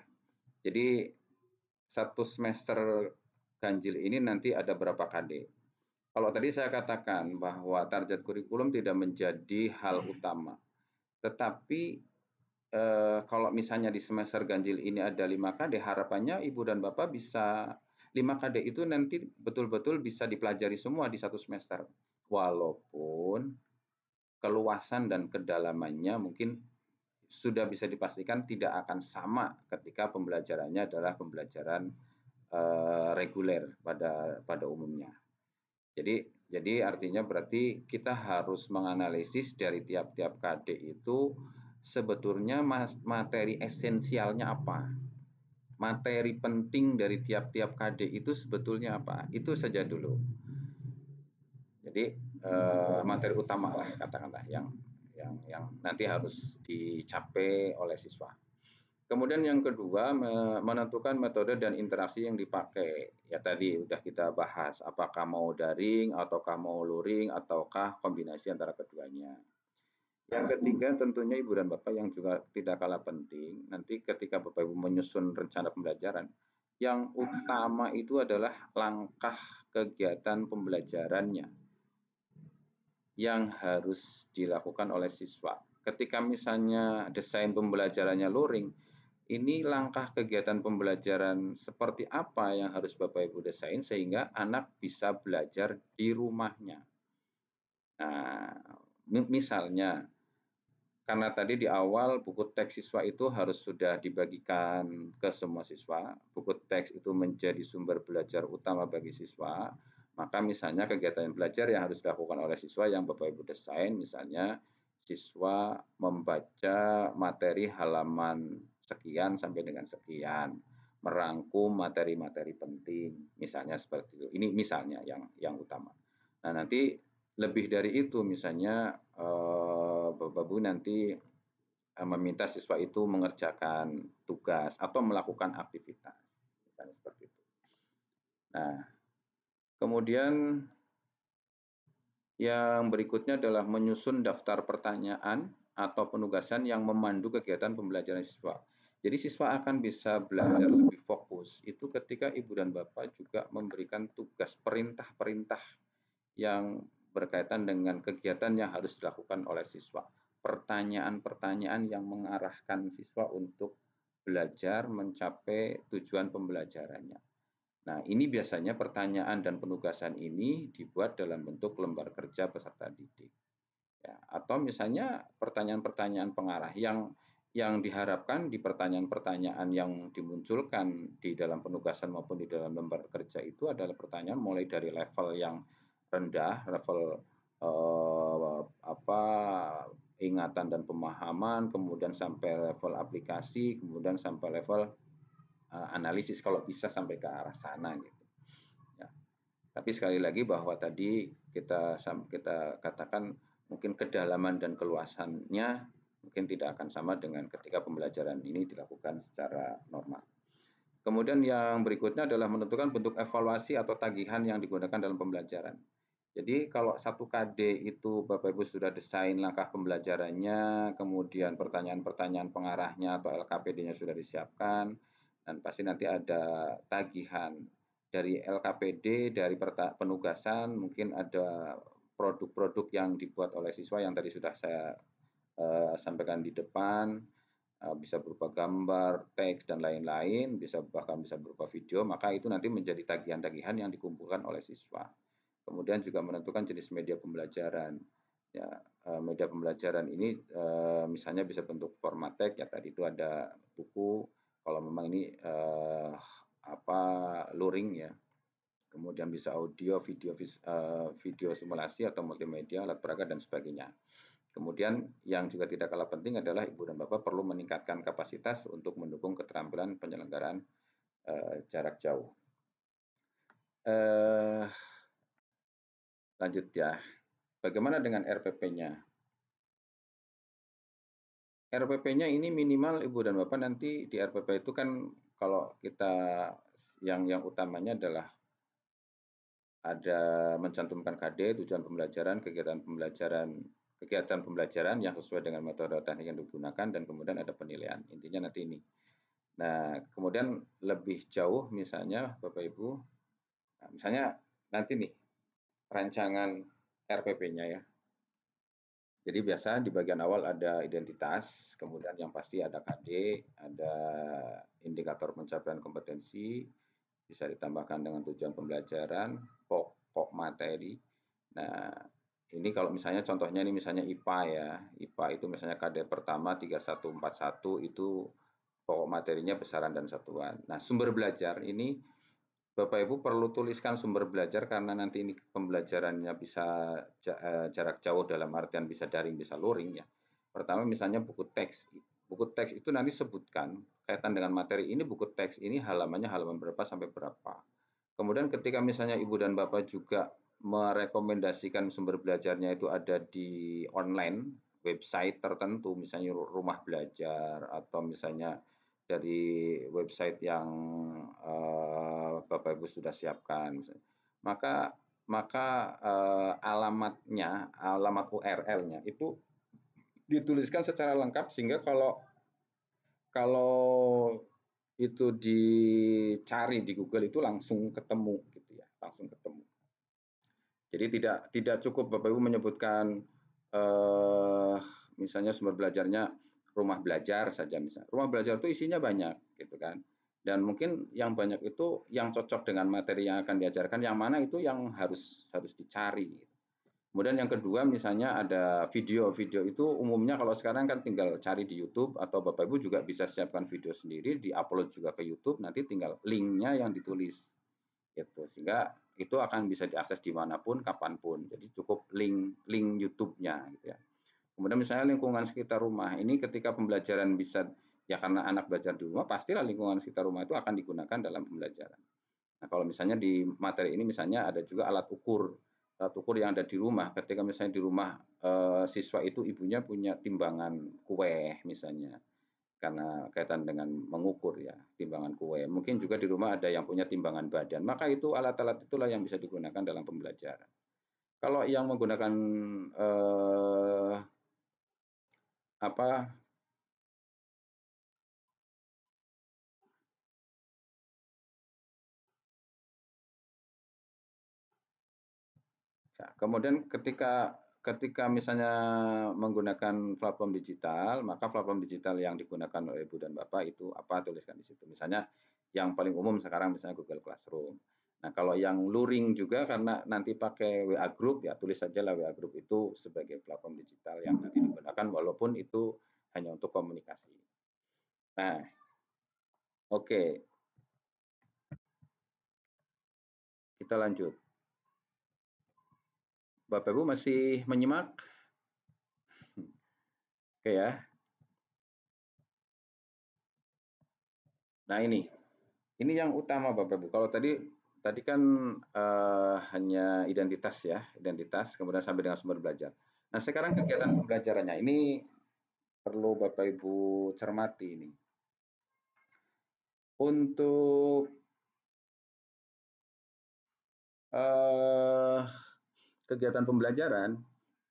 Jadi satu semester ganjil ini nanti ada berapa KD. Kalau tadi saya katakan bahwa target kurikulum tidak menjadi hal utama, tetapi eh, kalau misalnya di semester ganjil ini ada 5KD, harapannya ibu dan bapak bisa 5KD itu nanti betul-betul bisa dipelajari semua di satu semester. Walaupun keluasan dan kedalamannya mungkin sudah bisa dipastikan tidak akan sama ketika pembelajarannya adalah pembelajaran eh, reguler pada pada umumnya. Jadi jadi artinya berarti kita harus menganalisis dari tiap-tiap KD itu sebetulnya materi esensialnya apa? Materi penting dari tiap-tiap KD itu sebetulnya apa? Itu saja dulu. Jadi eh, materi utama lah katakanlah yang yang yang nanti harus dicapai oleh siswa. Kemudian yang kedua menentukan metode dan interaksi yang dipakai. Ya tadi sudah kita bahas apakah mau daring ataukah mau luring ataukah kombinasi antara keduanya. Yang ketiga tentunya ibu dan bapak yang juga tidak kalah penting nanti ketika bapak ibu menyusun rencana pembelajaran yang utama itu adalah langkah kegiatan pembelajarannya yang harus dilakukan oleh siswa. Ketika misalnya desain pembelajarannya luring, ini langkah kegiatan pembelajaran seperti apa yang harus Bapak Ibu desain sehingga anak bisa belajar di rumahnya. Nah, misalnya karena tadi di awal buku teks siswa itu harus sudah dibagikan ke semua siswa, buku teks itu menjadi sumber belajar utama bagi siswa, maka misalnya kegiatan belajar yang harus dilakukan oleh siswa yang Bapak Ibu desain misalnya siswa membaca materi halaman sekian sampai dengan sekian merangkum materi-materi penting misalnya seperti itu ini misalnya yang yang utama nah nanti lebih dari itu misalnya eh, Bapak Bu nanti eh, meminta siswa itu mengerjakan tugas atau melakukan aktivitas misalnya seperti itu nah kemudian yang berikutnya adalah menyusun daftar pertanyaan atau penugasan yang memandu kegiatan pembelajaran siswa. Jadi siswa akan bisa belajar lebih fokus itu ketika ibu dan bapak juga memberikan tugas perintah-perintah yang berkaitan dengan kegiatan yang harus dilakukan oleh siswa. Pertanyaan-pertanyaan yang mengarahkan siswa untuk belajar mencapai tujuan pembelajarannya. Nah, ini biasanya pertanyaan dan penugasan ini dibuat dalam bentuk lembar kerja peserta didik. Ya, atau misalnya pertanyaan-pertanyaan pengarah yang yang diharapkan di pertanyaan-pertanyaan yang dimunculkan di dalam penugasan maupun di dalam lembar kerja itu adalah pertanyaan mulai dari level yang rendah, level eh, apa ingatan dan pemahaman, kemudian sampai level aplikasi, kemudian sampai level eh, analisis kalau bisa sampai ke arah sana gitu. Ya. Tapi sekali lagi bahwa tadi kita kita katakan mungkin kedalaman dan keluasannya Mungkin tidak akan sama dengan ketika pembelajaran ini dilakukan secara normal. Kemudian yang berikutnya adalah menentukan bentuk evaluasi atau tagihan yang digunakan dalam pembelajaran. Jadi kalau satu KD itu Bapak Ibu sudah desain langkah pembelajarannya, kemudian pertanyaan-pertanyaan pengarahnya atau LKPD-nya sudah disiapkan, dan pasti nanti ada tagihan dari LKPD, dari penugasan, mungkin ada produk-produk yang dibuat oleh siswa yang tadi sudah saya uh, sampaikan di depan uh, bisa berupa gambar, teks dan lain-lain, bisa bahkan bisa berupa video, maka itu nanti menjadi tagihan-tagihan yang dikumpulkan oleh siswa. Kemudian juga menentukan jenis media pembelajaran. Ya, eh, media pembelajaran ini misalnya bisa bentuk format teks ya tadi itu ada buku, kalau memang ini eh, apa luring ya kemudian bisa audio, video, video simulasi atau multimedia, alat peraga dan sebagainya. Kemudian yang juga tidak kalah penting adalah ibu dan bapak perlu meningkatkan kapasitas untuk mendukung keterampilan penyelenggaraan eh, jarak jauh. Eh, lanjut ya, bagaimana dengan RPP-nya? RPP-nya ini minimal ibu dan bapak nanti di RPP itu kan kalau kita yang yang utamanya adalah ada mencantumkan KD, tujuan pembelajaran, kegiatan pembelajaran kegiatan pembelajaran yang sesuai dengan metode teknik yang digunakan dan kemudian ada penilaian. Intinya nanti ini. Nah, kemudian lebih jauh misalnya Bapak Ibu, nah, misalnya nanti nih rancangan RPP-nya ya. Jadi biasa di bagian awal ada identitas, kemudian yang pasti ada KD, ada indikator pencapaian kompetensi, bisa ditambahkan dengan tujuan pembelajaran, pokok materi. Nah, ini kalau misalnya contohnya ini misalnya IPA ya, IPA itu misalnya KD pertama 3141 itu pokok materinya besaran dan satuan. Nah, sumber belajar ini Bapak Ibu perlu tuliskan sumber belajar karena nanti ini pembelajarannya bisa eh, jarak jauh dalam artian bisa daring, bisa luring ya. Pertama misalnya buku teks. Buku teks itu nanti sebutkan kaitan dengan materi ini buku teks ini halamannya halaman berapa sampai berapa. Kemudian ketika misalnya Ibu dan Bapak juga merekomendasikan sumber belajarnya itu ada di online website tertentu misalnya rumah belajar atau misalnya dari website yang uh, Bapak Ibu sudah siapkan maka maka uh, alamatnya alamat URL-nya itu dituliskan secara lengkap sehingga kalau kalau itu dicari di Google itu langsung ketemu gitu ya langsung ketemu jadi tidak tidak cukup Bapak Ibu menyebutkan eh, misalnya sumber belajarnya rumah belajar saja misalnya. Rumah belajar itu isinya banyak gitu kan. Dan mungkin yang banyak itu yang cocok dengan materi yang akan diajarkan, yang mana itu yang harus harus dicari. Kemudian yang kedua misalnya ada video. Video itu umumnya kalau sekarang kan tinggal cari di YouTube atau Bapak Ibu juga bisa siapkan video sendiri, di-upload juga ke YouTube, nanti tinggal linknya yang ditulis. Gitu. Sehingga itu akan bisa diakses dimanapun, kapanpun. Jadi cukup link link YouTube-nya gitu ya. Kemudian misalnya lingkungan sekitar rumah, ini ketika pembelajaran bisa ya karena anak belajar di rumah, pastilah lingkungan sekitar rumah itu akan digunakan dalam pembelajaran. Nah kalau misalnya di materi ini misalnya ada juga alat ukur, alat ukur yang ada di rumah. Ketika misalnya di rumah eh, siswa itu ibunya punya timbangan kue misalnya, karena kaitan dengan mengukur ya timbangan kue. Mungkin juga di rumah ada yang punya timbangan badan. Maka itu alat-alat itulah yang bisa digunakan dalam pembelajaran. Kalau yang menggunakan eh, apa nah, kemudian ketika ketika misalnya menggunakan platform digital, maka platform digital yang digunakan oleh Ibu dan Bapak itu apa tuliskan di situ. Misalnya yang paling umum sekarang misalnya Google Classroom. Nah, kalau yang luring juga karena nanti pakai WA group ya tulis saja lah WA group itu sebagai platform digital yang nanti digunakan walaupun itu hanya untuk komunikasi. Nah, oke. Okay. Kita lanjut. Bapak Ibu masih menyimak? Oke ya. Nah ini, ini yang utama Bapak Ibu. Kalau tadi tadi kan uh, hanya identitas ya, identitas, kemudian sampai dengan sumber belajar. Nah sekarang kegiatan pembelajarannya ini perlu Bapak Ibu cermati ini. Untuk uh, kegiatan pembelajaran,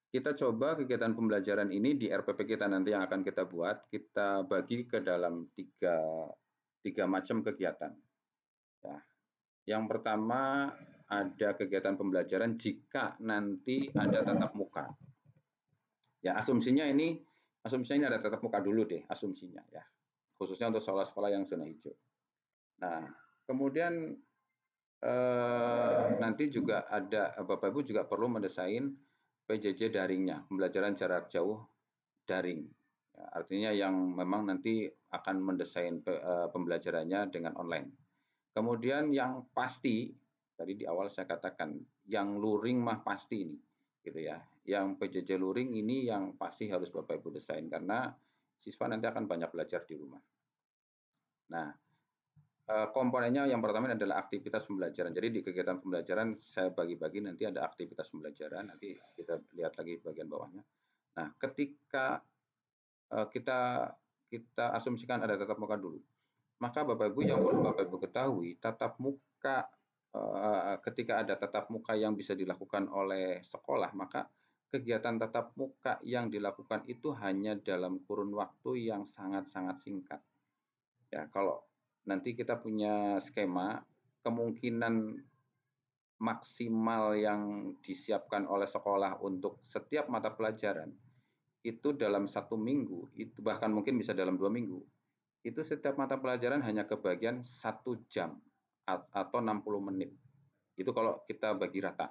kita coba kegiatan pembelajaran ini di RPP kita nanti yang akan kita buat, kita bagi ke dalam tiga, tiga macam kegiatan. Ya. Yang pertama ada kegiatan pembelajaran jika nanti ada tatap muka. Ya, asumsinya ini asumsinya ini ada tatap muka dulu deh, asumsinya ya. Khususnya untuk sekolah-sekolah yang zona hijau. Nah, kemudian eh, nanti juga ada eh, Bapak Ibu juga perlu mendesain PJJ daringnya, pembelajaran jarak jauh daring. Ya, artinya yang memang nanti akan mendesain eh, pembelajarannya dengan online. Kemudian yang pasti tadi di awal saya katakan yang luring mah pasti ini gitu ya. Yang PJJ luring ini yang pasti harus Bapak Ibu desain karena siswa nanti akan banyak belajar di rumah. Nah, Eh, komponennya yang pertama adalah aktivitas pembelajaran. Jadi di kegiatan pembelajaran saya bagi-bagi nanti ada aktivitas pembelajaran, nanti kita lihat lagi bagian bawahnya. Nah, ketika eh, kita kita asumsikan ada tatap muka dulu. Maka Bapak Ibu yang perlu Bapak Ibu ketahui, tatap muka eh, ketika ada tatap muka yang bisa dilakukan oleh sekolah, maka kegiatan tatap muka yang dilakukan itu hanya dalam kurun waktu yang sangat-sangat singkat. Ya, kalau nanti kita punya skema kemungkinan maksimal yang disiapkan oleh sekolah untuk setiap mata pelajaran itu dalam satu minggu, itu bahkan mungkin bisa dalam dua minggu, itu setiap mata pelajaran hanya kebagian satu jam atau 60 menit. Itu kalau kita bagi rata.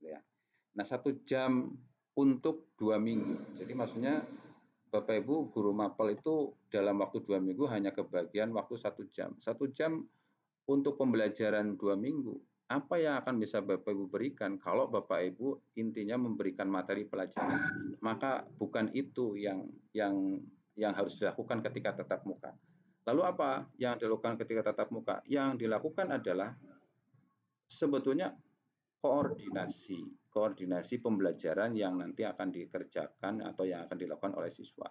Ya. Nah, satu jam untuk dua minggu. Jadi maksudnya Bapak Ibu guru mapel itu dalam waktu dua minggu hanya kebagian waktu satu jam. Satu jam untuk pembelajaran dua minggu. Apa yang akan bisa Bapak Ibu berikan kalau Bapak Ibu intinya memberikan materi pelajaran? Maka bukan itu yang yang yang harus dilakukan ketika tatap muka. Lalu apa yang dilakukan ketika tatap muka? Yang dilakukan adalah sebetulnya koordinasi koordinasi pembelajaran yang nanti akan dikerjakan atau yang akan dilakukan oleh siswa.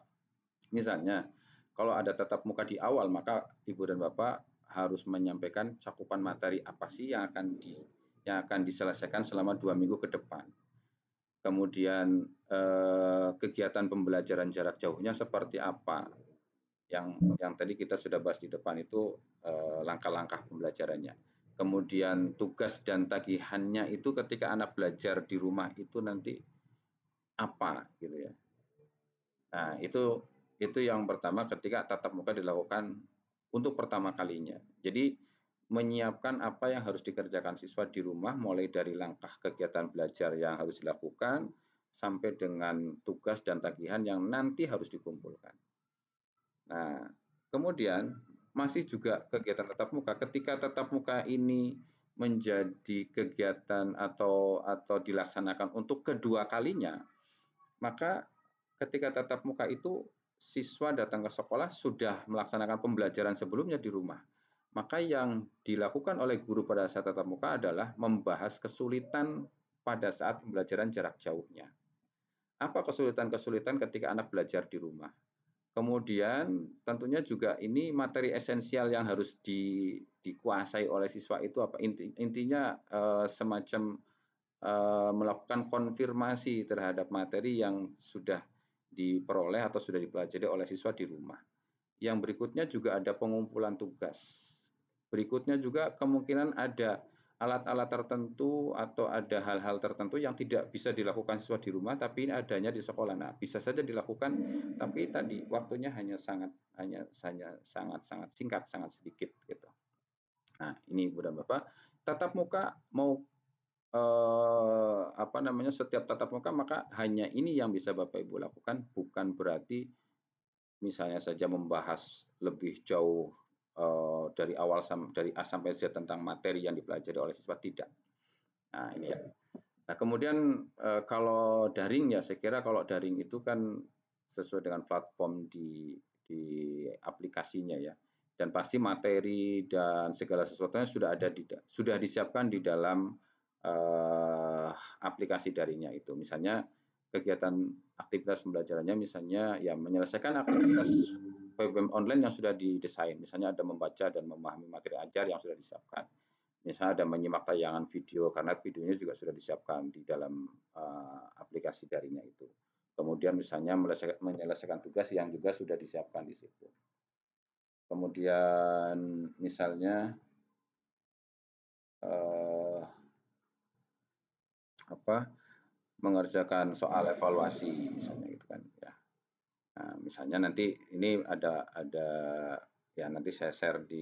Misalnya, kalau ada tatap muka di awal, maka ibu dan bapak harus menyampaikan cakupan materi apa sih yang akan di, yang akan diselesaikan selama dua minggu ke depan. Kemudian eh, kegiatan pembelajaran jarak jauhnya seperti apa? Yang yang tadi kita sudah bahas di depan itu eh, langkah-langkah pembelajarannya kemudian tugas dan tagihannya itu ketika anak belajar di rumah itu nanti apa gitu ya. Nah, itu itu yang pertama ketika tatap muka dilakukan untuk pertama kalinya. Jadi menyiapkan apa yang harus dikerjakan siswa di rumah mulai dari langkah kegiatan belajar yang harus dilakukan sampai dengan tugas dan tagihan yang nanti harus dikumpulkan. Nah, kemudian masih juga kegiatan tatap muka. Ketika tatap muka ini menjadi kegiatan atau atau dilaksanakan untuk kedua kalinya, maka ketika tatap muka itu siswa datang ke sekolah sudah melaksanakan pembelajaran sebelumnya di rumah. Maka yang dilakukan oleh guru pada saat tatap muka adalah membahas kesulitan pada saat pembelajaran jarak jauhnya. Apa kesulitan-kesulitan ketika anak belajar di rumah? Kemudian tentunya juga ini materi esensial yang harus di, dikuasai oleh siswa itu apa inti, intinya e, semacam e, melakukan konfirmasi terhadap materi yang sudah diperoleh atau sudah dipelajari oleh siswa di rumah. Yang berikutnya juga ada pengumpulan tugas. Berikutnya juga kemungkinan ada alat-alat tertentu atau ada hal-hal tertentu yang tidak bisa dilakukan siswa di rumah tapi ini adanya di sekolah. Nah, bisa saja dilakukan tapi tadi waktunya hanya sangat hanya hanya sangat sangat singkat, sangat sedikit gitu. Nah, ini dan Bapak, tatap muka mau eh, apa namanya setiap tatap muka maka hanya ini yang bisa Bapak Ibu lakukan bukan berarti misalnya saja membahas lebih jauh Eh, dari awal sam, dari A sampai Z tentang materi yang dipelajari oleh siswa tidak. Nah, ini ya. Nah, kemudian uh, kalau daring ya saya kira kalau daring itu kan sesuai dengan platform di di aplikasinya ya. Dan pasti materi dan segala sesuatunya sudah ada di sudah disiapkan di dalam uh, aplikasi daringnya itu. Misalnya kegiatan aktivitas pembelajarannya misalnya ya menyelesaikan aktivitas PBM online yang sudah didesain. Misalnya ada membaca dan memahami materi ajar yang sudah disiapkan. Misalnya ada menyimak tayangan video karena videonya juga sudah disiapkan di dalam uh, aplikasi darinya itu. Kemudian misalnya menyelesaikan, tugas yang juga sudah disiapkan di situ. Kemudian misalnya uh, apa? mengerjakan soal evaluasi misalnya gitu kan ya Nah, misalnya nanti ini ada ada ya nanti saya share di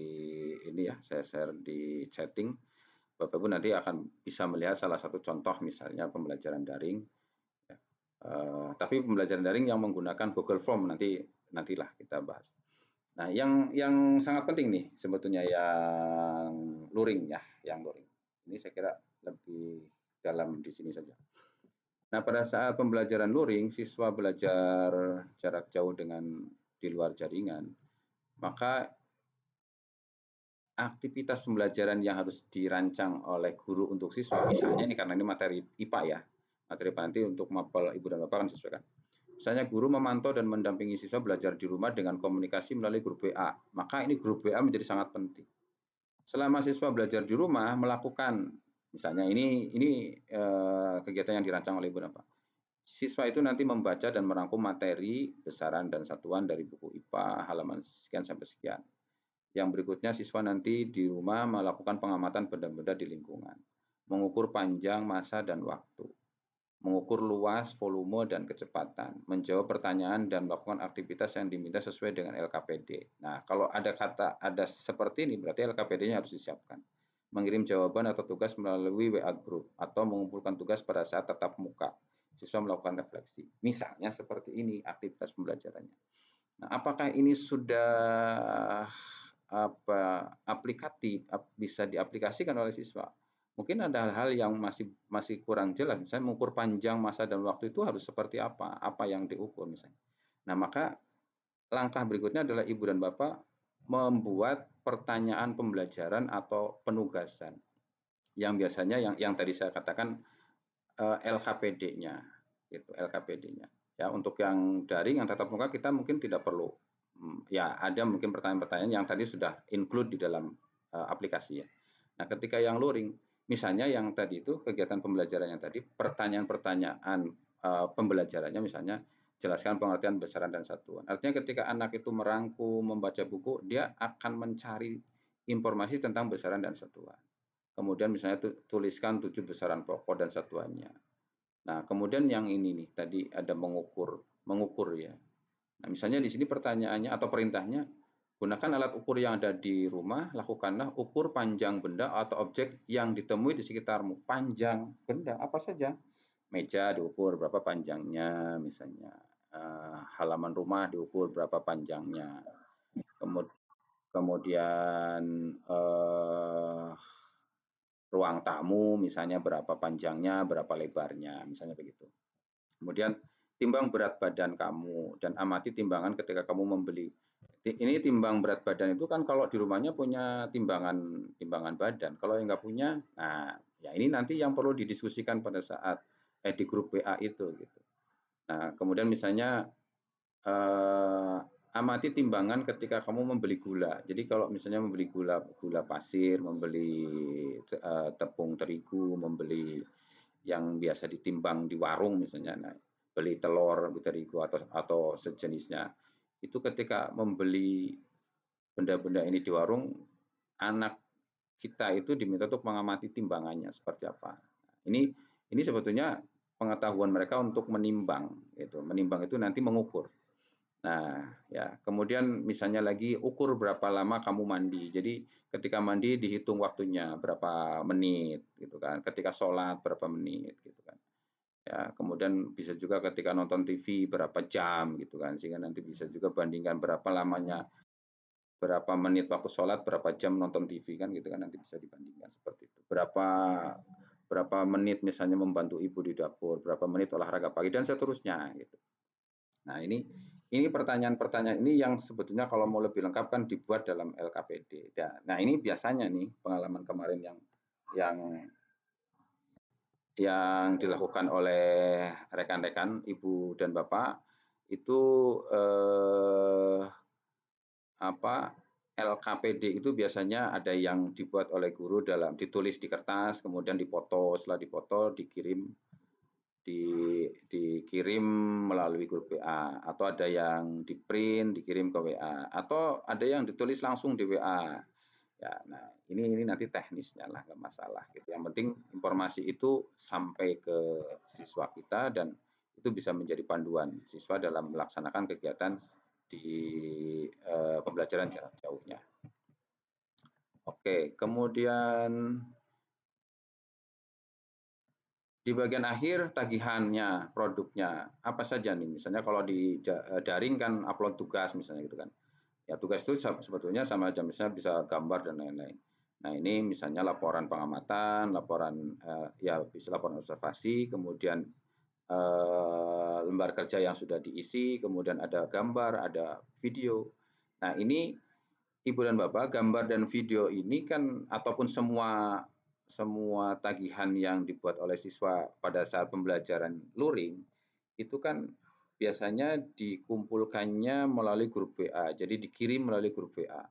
ini ya, saya share di chatting. Bapak Ibu nanti akan bisa melihat salah satu contoh misalnya pembelajaran daring. Ya. Uh, tapi pembelajaran daring yang menggunakan Google Form nanti nantilah kita bahas. Nah, yang yang sangat penting nih sebetulnya yang luring ya, yang luring. Ini saya kira lebih dalam di sini saja. Nah, pada saat pembelajaran luring, siswa belajar jarak jauh dengan di luar jaringan, maka aktivitas pembelajaran yang harus dirancang oleh guru untuk siswa, misalnya ini karena ini materi IPA ya, materi nanti untuk mapel ibu dan bapak kan sesuai kan. Misalnya guru memantau dan mendampingi siswa belajar di rumah dengan komunikasi melalui grup WA, maka ini grup WA menjadi sangat penting. Selama siswa belajar di rumah, melakukan Misalnya ini ini e, kegiatan yang dirancang oleh Ibu Napa. Siswa itu nanti membaca dan merangkum materi besaran dan satuan dari buku IPA halaman sekian sampai sekian. Yang berikutnya siswa nanti di rumah melakukan pengamatan benda-benda di lingkungan, mengukur panjang masa dan waktu, mengukur luas, volume, dan kecepatan, menjawab pertanyaan dan melakukan aktivitas yang diminta sesuai dengan LKPD. Nah, kalau ada kata ada seperti ini berarti LKPD-nya harus disiapkan mengirim jawaban atau tugas melalui WA group atau mengumpulkan tugas pada saat tetap muka. Siswa melakukan refleksi. Misalnya seperti ini aktivitas pembelajarannya. Nah, apakah ini sudah apa aplikatif bisa diaplikasikan oleh siswa? Mungkin ada hal-hal yang masih masih kurang jelas. Misalnya mengukur panjang masa dan waktu itu harus seperti apa? Apa yang diukur misalnya? Nah, maka langkah berikutnya adalah ibu dan bapak membuat pertanyaan pembelajaran atau penugasan yang biasanya yang yang tadi saya katakan eh, LKPD-nya gitu LKPD-nya ya untuk yang daring yang tatap muka kita mungkin tidak perlu mm, ya ada mungkin pertanyaan-pertanyaan yang tadi sudah include di dalam eh, aplikasi ya nah ketika yang luring misalnya yang tadi itu kegiatan pembelajaran yang tadi pertanyaan-pertanyaan eh, pembelajarannya misalnya jelaskan pengertian besaran dan satuan. Artinya ketika anak itu merangkum, membaca buku, dia akan mencari informasi tentang besaran dan satuan. Kemudian misalnya tuliskan tujuh besaran pokok dan satuannya. Nah, kemudian yang ini nih tadi ada mengukur, mengukur ya. Nah, misalnya di sini pertanyaannya atau perintahnya gunakan alat ukur yang ada di rumah, lakukanlah ukur panjang benda atau objek yang ditemui di sekitarmu. Panjang benda apa saja? Meja diukur berapa panjangnya misalnya uh, halaman rumah diukur berapa panjangnya. Kemudian uh, ruang tamu misalnya berapa panjangnya, berapa lebarnya, misalnya begitu. Kemudian timbang berat badan kamu dan amati timbangan ketika kamu membeli. Ini timbang berat badan itu kan kalau di rumahnya punya timbangan timbangan badan. Kalau yang nggak punya, nah ya ini nanti yang perlu didiskusikan pada saat eh, di grup WA itu gitu. Nah, kemudian misalnya eh, amati timbangan ketika kamu membeli gula. Jadi kalau misalnya membeli gula gula pasir, membeli eh, tepung terigu, membeli yang biasa ditimbang di warung misalnya, nah, beli telur, beli terigu atau atau sejenisnya. Itu ketika membeli benda-benda ini di warung, anak kita itu diminta untuk mengamati timbangannya seperti apa. Nah, ini ini sebetulnya pengetahuan mereka untuk menimbang itu menimbang itu nanti mengukur nah ya kemudian misalnya lagi ukur berapa lama kamu mandi jadi ketika mandi dihitung waktunya berapa menit gitu kan ketika sholat berapa menit gitu kan ya kemudian bisa juga ketika nonton TV berapa jam gitu kan sehingga nanti bisa juga bandingkan berapa lamanya berapa menit waktu sholat berapa jam nonton TV kan gitu kan nanti bisa dibandingkan seperti itu berapa berapa menit misalnya membantu ibu di dapur, berapa menit olahraga pagi dan seterusnya gitu. Nah, ini ini pertanyaan-pertanyaan ini yang sebetulnya kalau mau lebih lengkap kan dibuat dalam LKPD. Ya, nah, ini biasanya nih pengalaman kemarin yang yang yang dilakukan oleh rekan-rekan ibu dan bapak itu eh, apa LKPD itu biasanya ada yang dibuat oleh guru dalam ditulis di kertas, kemudian dipoto, setelah dipoto dikirim di, dikirim melalui grup WA atau ada yang di print dikirim ke WA atau ada yang ditulis langsung di WA ya nah ini ini nanti teknisnya lah gak masalah gitu yang penting informasi itu sampai ke siswa kita dan itu bisa menjadi panduan siswa dalam melaksanakan kegiatan di uh, pembelajaran jarak jauhnya. Oke, kemudian di bagian akhir tagihannya, produknya apa saja nih? Misalnya kalau di eh, daring kan upload tugas misalnya gitu kan. Ya tugas itu sebetulnya sama aja misalnya bisa gambar dan lain-lain. Nah ini misalnya laporan pengamatan, laporan eh, ya bisa laporan observasi, kemudian Eh, lembar kerja yang sudah diisi, kemudian ada gambar, ada video. Nah, ini Ibu dan Bapak, gambar dan video ini kan ataupun semua semua tagihan yang dibuat oleh siswa pada saat pembelajaran luring itu kan biasanya dikumpulkannya melalui grup WA. Jadi dikirim melalui grup WA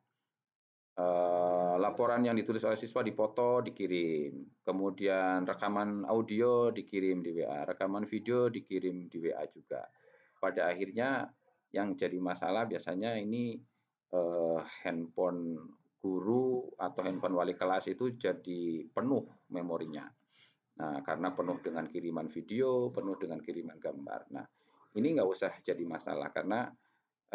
eh, laporan yang ditulis oleh siswa dipoto dikirim, kemudian rekaman audio dikirim di WA, rekaman video dikirim di WA juga. Pada akhirnya yang jadi masalah biasanya ini eh, handphone guru atau handphone wali kelas itu jadi penuh memorinya. Nah, karena penuh dengan kiriman video, penuh dengan kiriman gambar. Nah, ini nggak usah jadi masalah karena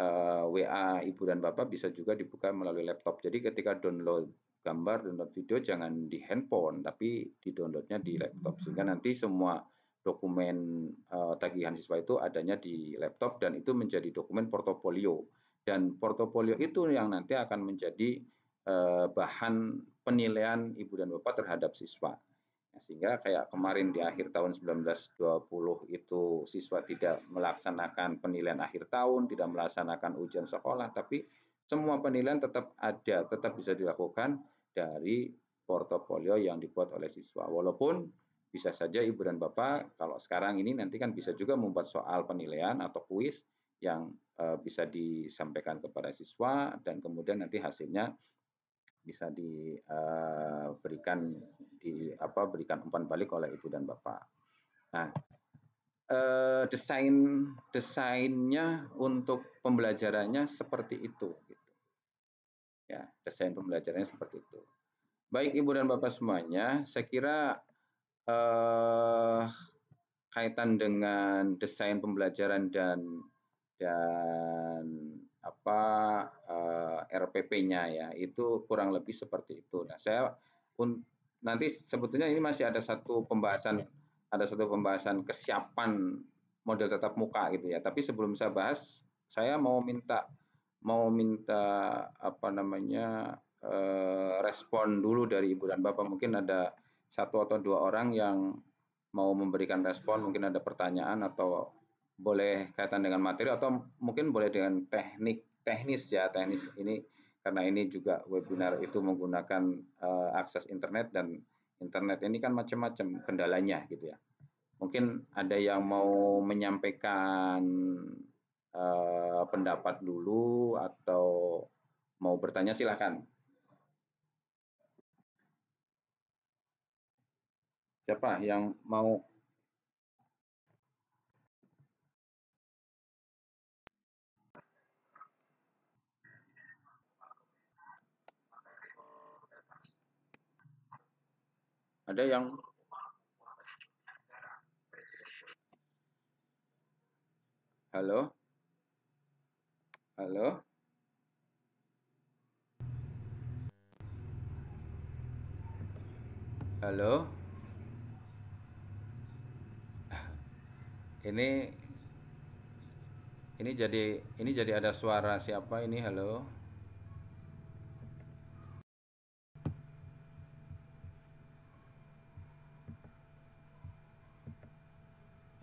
uh, eh, WA ibu dan bapak bisa juga dibuka melalui laptop. Jadi ketika download gambar, download video jangan di handphone, tapi di downloadnya di laptop sehingga nanti semua dokumen uh, tagihan siswa itu adanya di laptop dan itu menjadi dokumen portofolio dan portofolio itu yang nanti akan menjadi uh, bahan penilaian ibu dan bapak terhadap siswa. Ya, sehingga kayak kemarin di akhir tahun 1920 itu siswa tidak melaksanakan penilaian akhir tahun, tidak melaksanakan ujian sekolah, tapi semua penilaian tetap ada, tetap bisa dilakukan dari portofolio yang dibuat oleh siswa. Walaupun bisa saja ibu dan bapak kalau sekarang ini nanti kan bisa juga membuat soal penilaian atau kuis yang eh, bisa disampaikan kepada siswa dan kemudian nanti hasilnya bisa diberikan eh, di apa berikan umpan balik oleh ibu dan bapak. Nah, eh, desain desainnya untuk pembelajarannya seperti itu gitu. Ya, desain pembelajarannya seperti itu. Baik Ibu dan Bapak semuanya, saya kira eh, kaitan dengan desain pembelajaran dan dan pp nya ya itu kurang lebih seperti itu. Nah saya pun nanti sebetulnya ini masih ada satu pembahasan ada satu pembahasan kesiapan model tetap muka gitu ya. Tapi sebelum saya bahas saya mau minta mau minta apa namanya eh, respon dulu dari ibu dan bapak mungkin ada satu atau dua orang yang mau memberikan respon mungkin ada pertanyaan atau boleh kaitan dengan materi atau mungkin boleh dengan teknik teknis ya teknis ini karena ini juga webinar itu menggunakan uh, akses internet dan internet ini kan macam-macam kendalanya gitu ya. Mungkin ada yang mau menyampaikan uh, pendapat dulu atau mau bertanya silahkan. Siapa yang mau ada yang halo halo Halo. Ini ini jadi ini jadi ada suara siapa ini? Halo.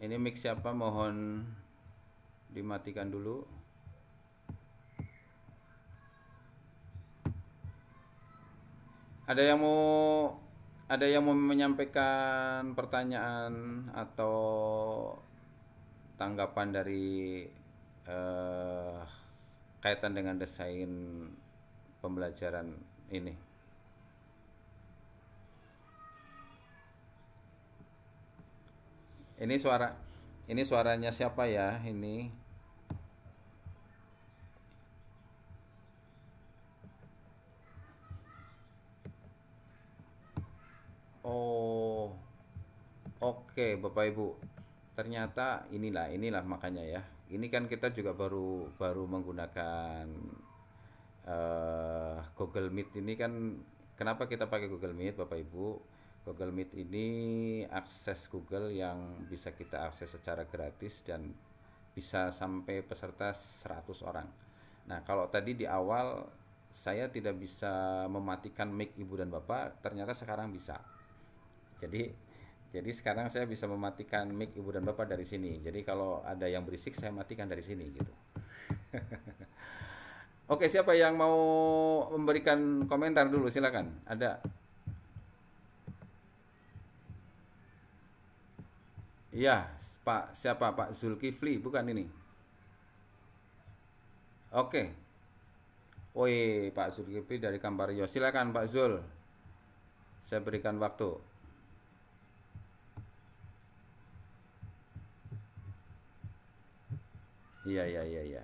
ini mix siapa mohon dimatikan dulu ada yang mau ada yang mau menyampaikan pertanyaan atau tanggapan dari eh, kaitan dengan desain pembelajaran ini Ini suara ini suaranya siapa ya? Ini Oh. Oke, Bapak Ibu. Ternyata inilah inilah makanya ya. Ini kan kita juga baru baru menggunakan uh, Google Meet ini kan kenapa kita pakai Google Meet Bapak Ibu? Google Meet ini akses Google yang bisa kita akses secara gratis dan bisa sampai peserta 100 orang. Nah, kalau tadi di awal saya tidak bisa mematikan mic ibu dan bapak, ternyata sekarang bisa. Jadi jadi sekarang saya bisa mematikan mic ibu dan bapak dari sini. Jadi kalau ada yang berisik saya matikan dari sini gitu. [laughs] Oke, siapa yang mau memberikan komentar dulu silakan. Ada Iya, Pak siapa Pak Zulkifli bukan ini. Oke. Oi, Pak Zulkifli dari Kampario. Silakan Pak Zul. Saya berikan waktu. Iya, iya, iya, iya.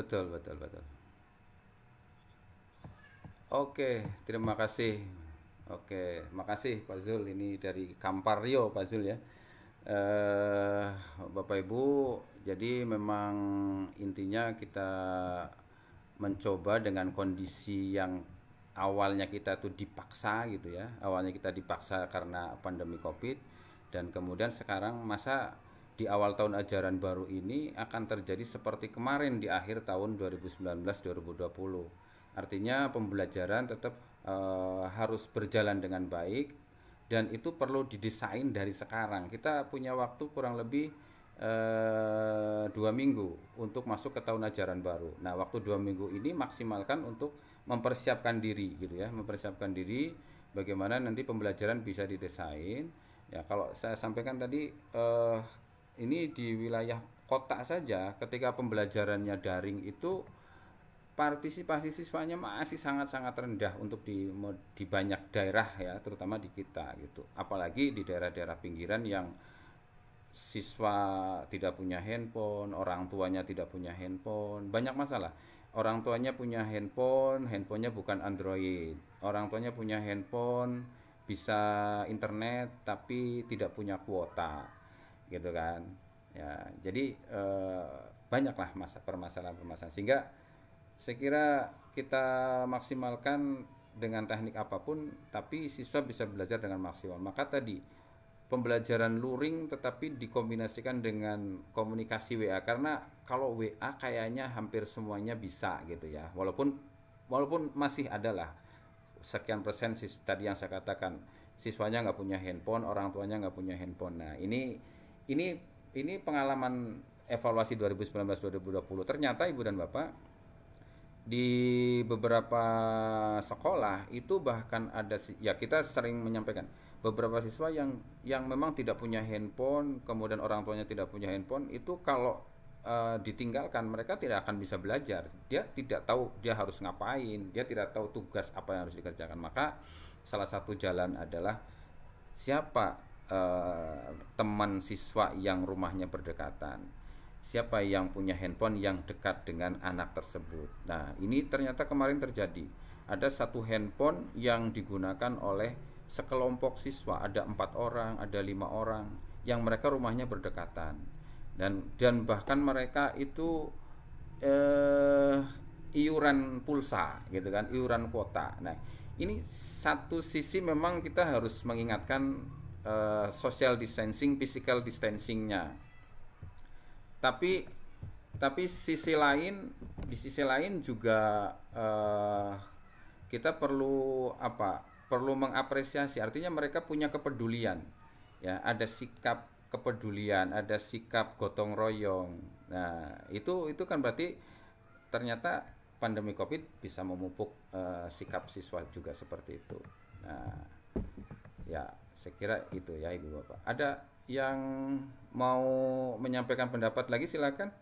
Betul, betul, betul. Oke, terima kasih. Oke, makasih Pak Zul. Ini dari Kampar Rio, Pak Zul ya. Eh, Bapak Ibu, jadi memang intinya kita mencoba dengan kondisi yang awalnya kita tuh dipaksa gitu ya. Awalnya kita dipaksa karena pandemi Covid dan kemudian sekarang masa di awal tahun ajaran baru ini akan terjadi seperti kemarin di akhir tahun 2019-2020. Artinya pembelajaran tetap e, harus berjalan dengan baik dan itu perlu didesain dari sekarang. Kita punya waktu kurang lebih e, dua minggu untuk masuk ke tahun ajaran baru. Nah, waktu dua minggu ini maksimalkan untuk mempersiapkan diri, gitu ya, mempersiapkan diri bagaimana nanti pembelajaran bisa didesain. Ya, kalau saya sampaikan tadi eh, ini di wilayah kota saja ketika pembelajarannya daring itu partisipasi siswanya masih sangat-sangat rendah untuk di, di banyak daerah ya terutama di kita gitu apalagi di daerah-daerah pinggiran yang siswa tidak punya handphone orang tuanya tidak punya handphone banyak masalah orang tuanya punya handphone handphonenya bukan Android orang tuanya punya handphone bisa internet tapi tidak punya kuota gitu kan ya jadi e, banyaklah masa permasalahan-permasalahan sehingga saya kira kita maksimalkan dengan teknik apapun tapi siswa bisa belajar dengan maksimal maka tadi pembelajaran luring tetapi dikombinasikan dengan komunikasi WA karena kalau WA kayaknya hampir semuanya bisa gitu ya walaupun walaupun masih adalah sekian persen sis, tadi yang saya katakan siswanya nggak punya handphone orang tuanya nggak punya handphone nah ini ini ini pengalaman evaluasi 2019-2020 ternyata ibu dan bapak di beberapa sekolah itu bahkan ada ya kita sering menyampaikan beberapa siswa yang yang memang tidak punya handphone kemudian orang tuanya tidak punya handphone itu kalau e, ditinggalkan mereka tidak akan bisa belajar dia tidak tahu dia harus ngapain dia tidak tahu tugas apa yang harus dikerjakan maka salah satu jalan adalah siapa uh, teman siswa yang rumahnya berdekatan siapa yang punya handphone yang dekat dengan anak tersebut. Nah, ini ternyata kemarin terjadi. Ada satu handphone yang digunakan oleh sekelompok siswa, ada empat orang, ada lima orang, yang mereka rumahnya berdekatan, dan dan bahkan mereka itu eh, iuran pulsa, gitu kan, iuran kuota. Nah, ini satu sisi memang kita harus mengingatkan Eh, social distancing, physical distancingnya. Tapi tapi sisi lain di sisi lain juga uh, kita perlu apa? Perlu mengapresiasi. Artinya mereka punya kepedulian. Ya, ada sikap kepedulian, ada sikap gotong royong. Nah, itu itu kan berarti ternyata pandemi Covid bisa memupuk uh, sikap siswa juga seperti itu. Nah, ya saya kira itu ya Ibu Bapak. Ada yang mau menyampaikan pendapat lagi silakan.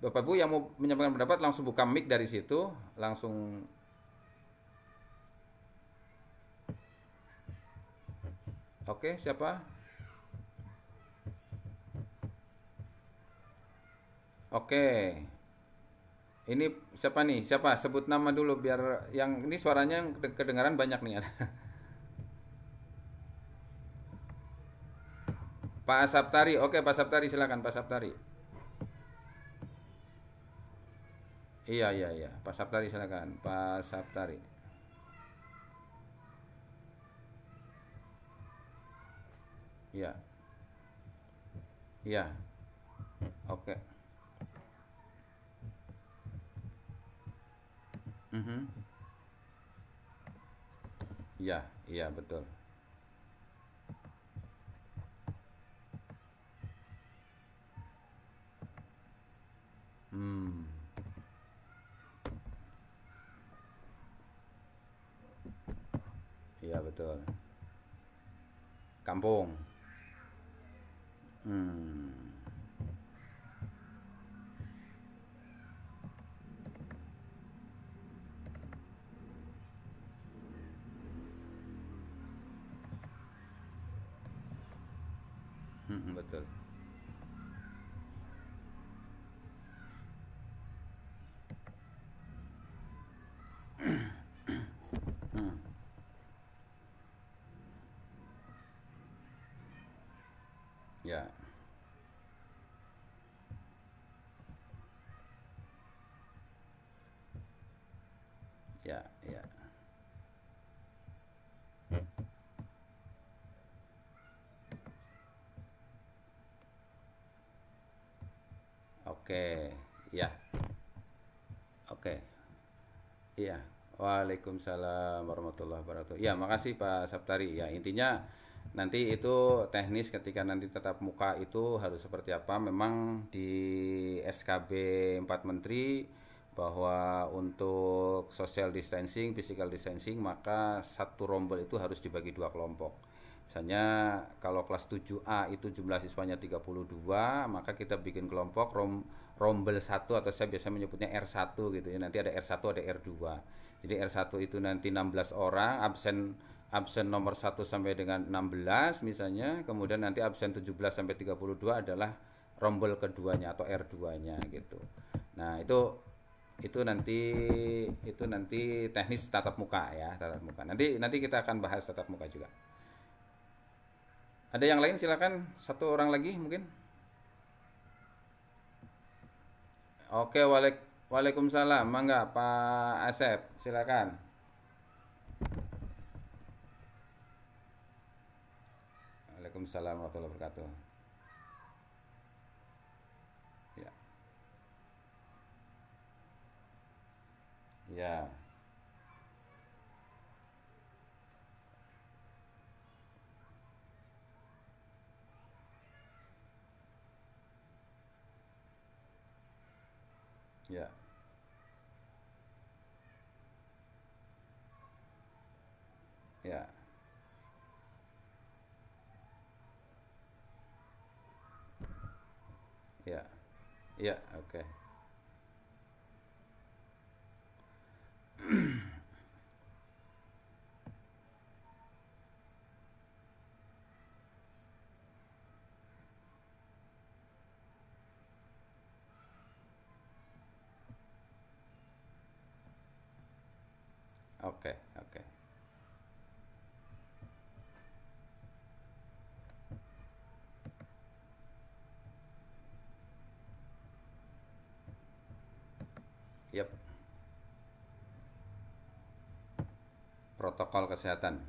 Bapak bu yang mau menyampaikan pendapat langsung buka mic dari situ, langsung Oke, siapa? Oke. Ini siapa nih? Siapa? Sebut nama dulu biar yang ini suaranya yang kedengaran banyak nih. [laughs] Pak Saptari, oke Pak Saptari silakan Pak Saptari. Iya iya iya, Pak Saptari silakan Pak Saptari. Iya. Iya. Oke. Mhm. iya, iya betul. Hmm. Iya betul. Kampung. Hmm. ya ya Oke, ya. Oke. Iya. Waalaikumsalam warahmatullahi wabarakatuh. Ya, makasih Pak Saptari. Ya, intinya nanti itu teknis ketika nanti tetap muka itu harus seperti apa memang di SKB 4 menteri bahwa untuk social distancing, physical distancing, maka satu rombel itu harus dibagi dua kelompok. Misalnya kalau kelas 7A itu jumlah siswanya 32, maka kita bikin kelompok rom rombel 1 atau saya biasa menyebutnya R1 gitu ya. Nanti ada R1, ada R2. Jadi R1 itu nanti 16 orang, absen absen nomor 1 sampai dengan 16 misalnya, kemudian nanti absen 17 sampai 32 adalah rombel keduanya atau R2-nya gitu. Nah, itu itu nanti itu nanti teknis tatap muka ya tatap muka nanti nanti kita akan bahas tatap muka juga ada yang lain silakan satu orang lagi mungkin oke walaik waalaikumsalam mangga pak Asep silakan Waalaikumsalam warahmatullahi wabarakatuh Yeah. Yeah. Yeah. Yeah. Yeah, okay. protokol kesehatan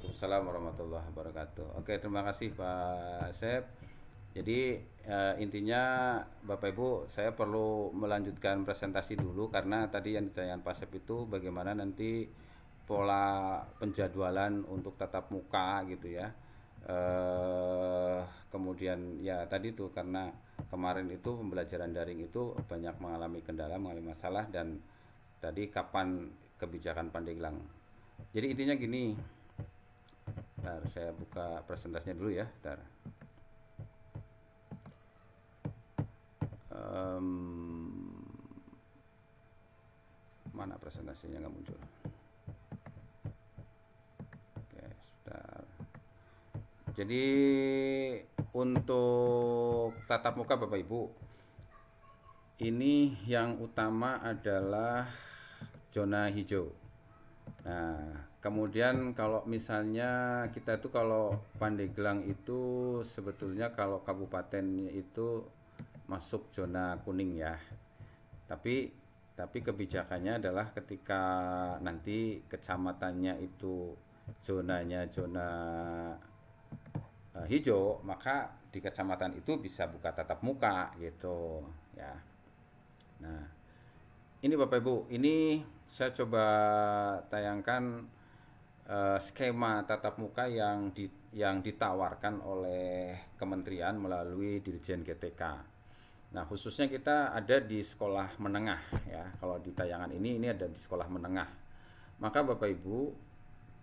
Waalaikumsalam warahmatullahi wabarakatuh. Oke, terima kasih Pak Sep. Jadi uh, intinya Bapak Ibu saya perlu melanjutkan presentasi dulu karena tadi yang ditanyakan Pak Sep itu bagaimana nanti pola penjadwalan untuk tatap muka gitu ya. Uh, kemudian ya tadi tuh karena kemarin itu pembelajaran daring itu banyak mengalami kendala, mengalami masalah dan tadi kapan kebijakan Pandeglang. Jadi intinya gini, Bentar, saya buka presentasinya dulu ya. Bentar. Um, mana presentasinya nggak muncul? Oke, sebentar. Jadi untuk tatap muka Bapak Ibu, ini yang utama adalah zona hijau. Nah, Kemudian kalau misalnya kita itu kalau Pandeglang itu sebetulnya kalau kabupatennya itu masuk zona kuning ya. Tapi tapi kebijakannya adalah ketika nanti kecamatannya itu zonanya zona eh, hijau, maka di kecamatan itu bisa buka tatap muka gitu ya. Nah, ini Bapak Ibu, ini saya coba tayangkan uh, skema tatap muka yang di, yang ditawarkan oleh kementerian melalui Dirjen GTK. Nah, khususnya kita ada di sekolah menengah ya. Kalau di tayangan ini ini ada di sekolah menengah. Maka Bapak Ibu,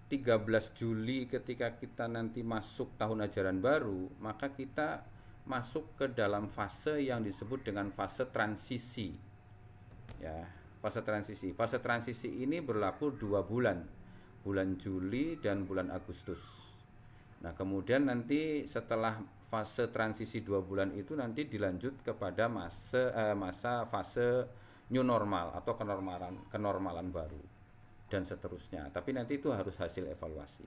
13 Juli ketika kita nanti masuk tahun ajaran baru, maka kita masuk ke dalam fase yang disebut dengan fase transisi. Ya, fase transisi. Fase transisi ini berlaku dua bulan bulan Juli dan bulan Agustus. Nah, kemudian nanti setelah fase transisi dua bulan itu nanti dilanjut kepada masa eh, masa fase new normal atau kenormalan kenormalan baru dan seterusnya. Tapi nanti itu harus hasil evaluasi.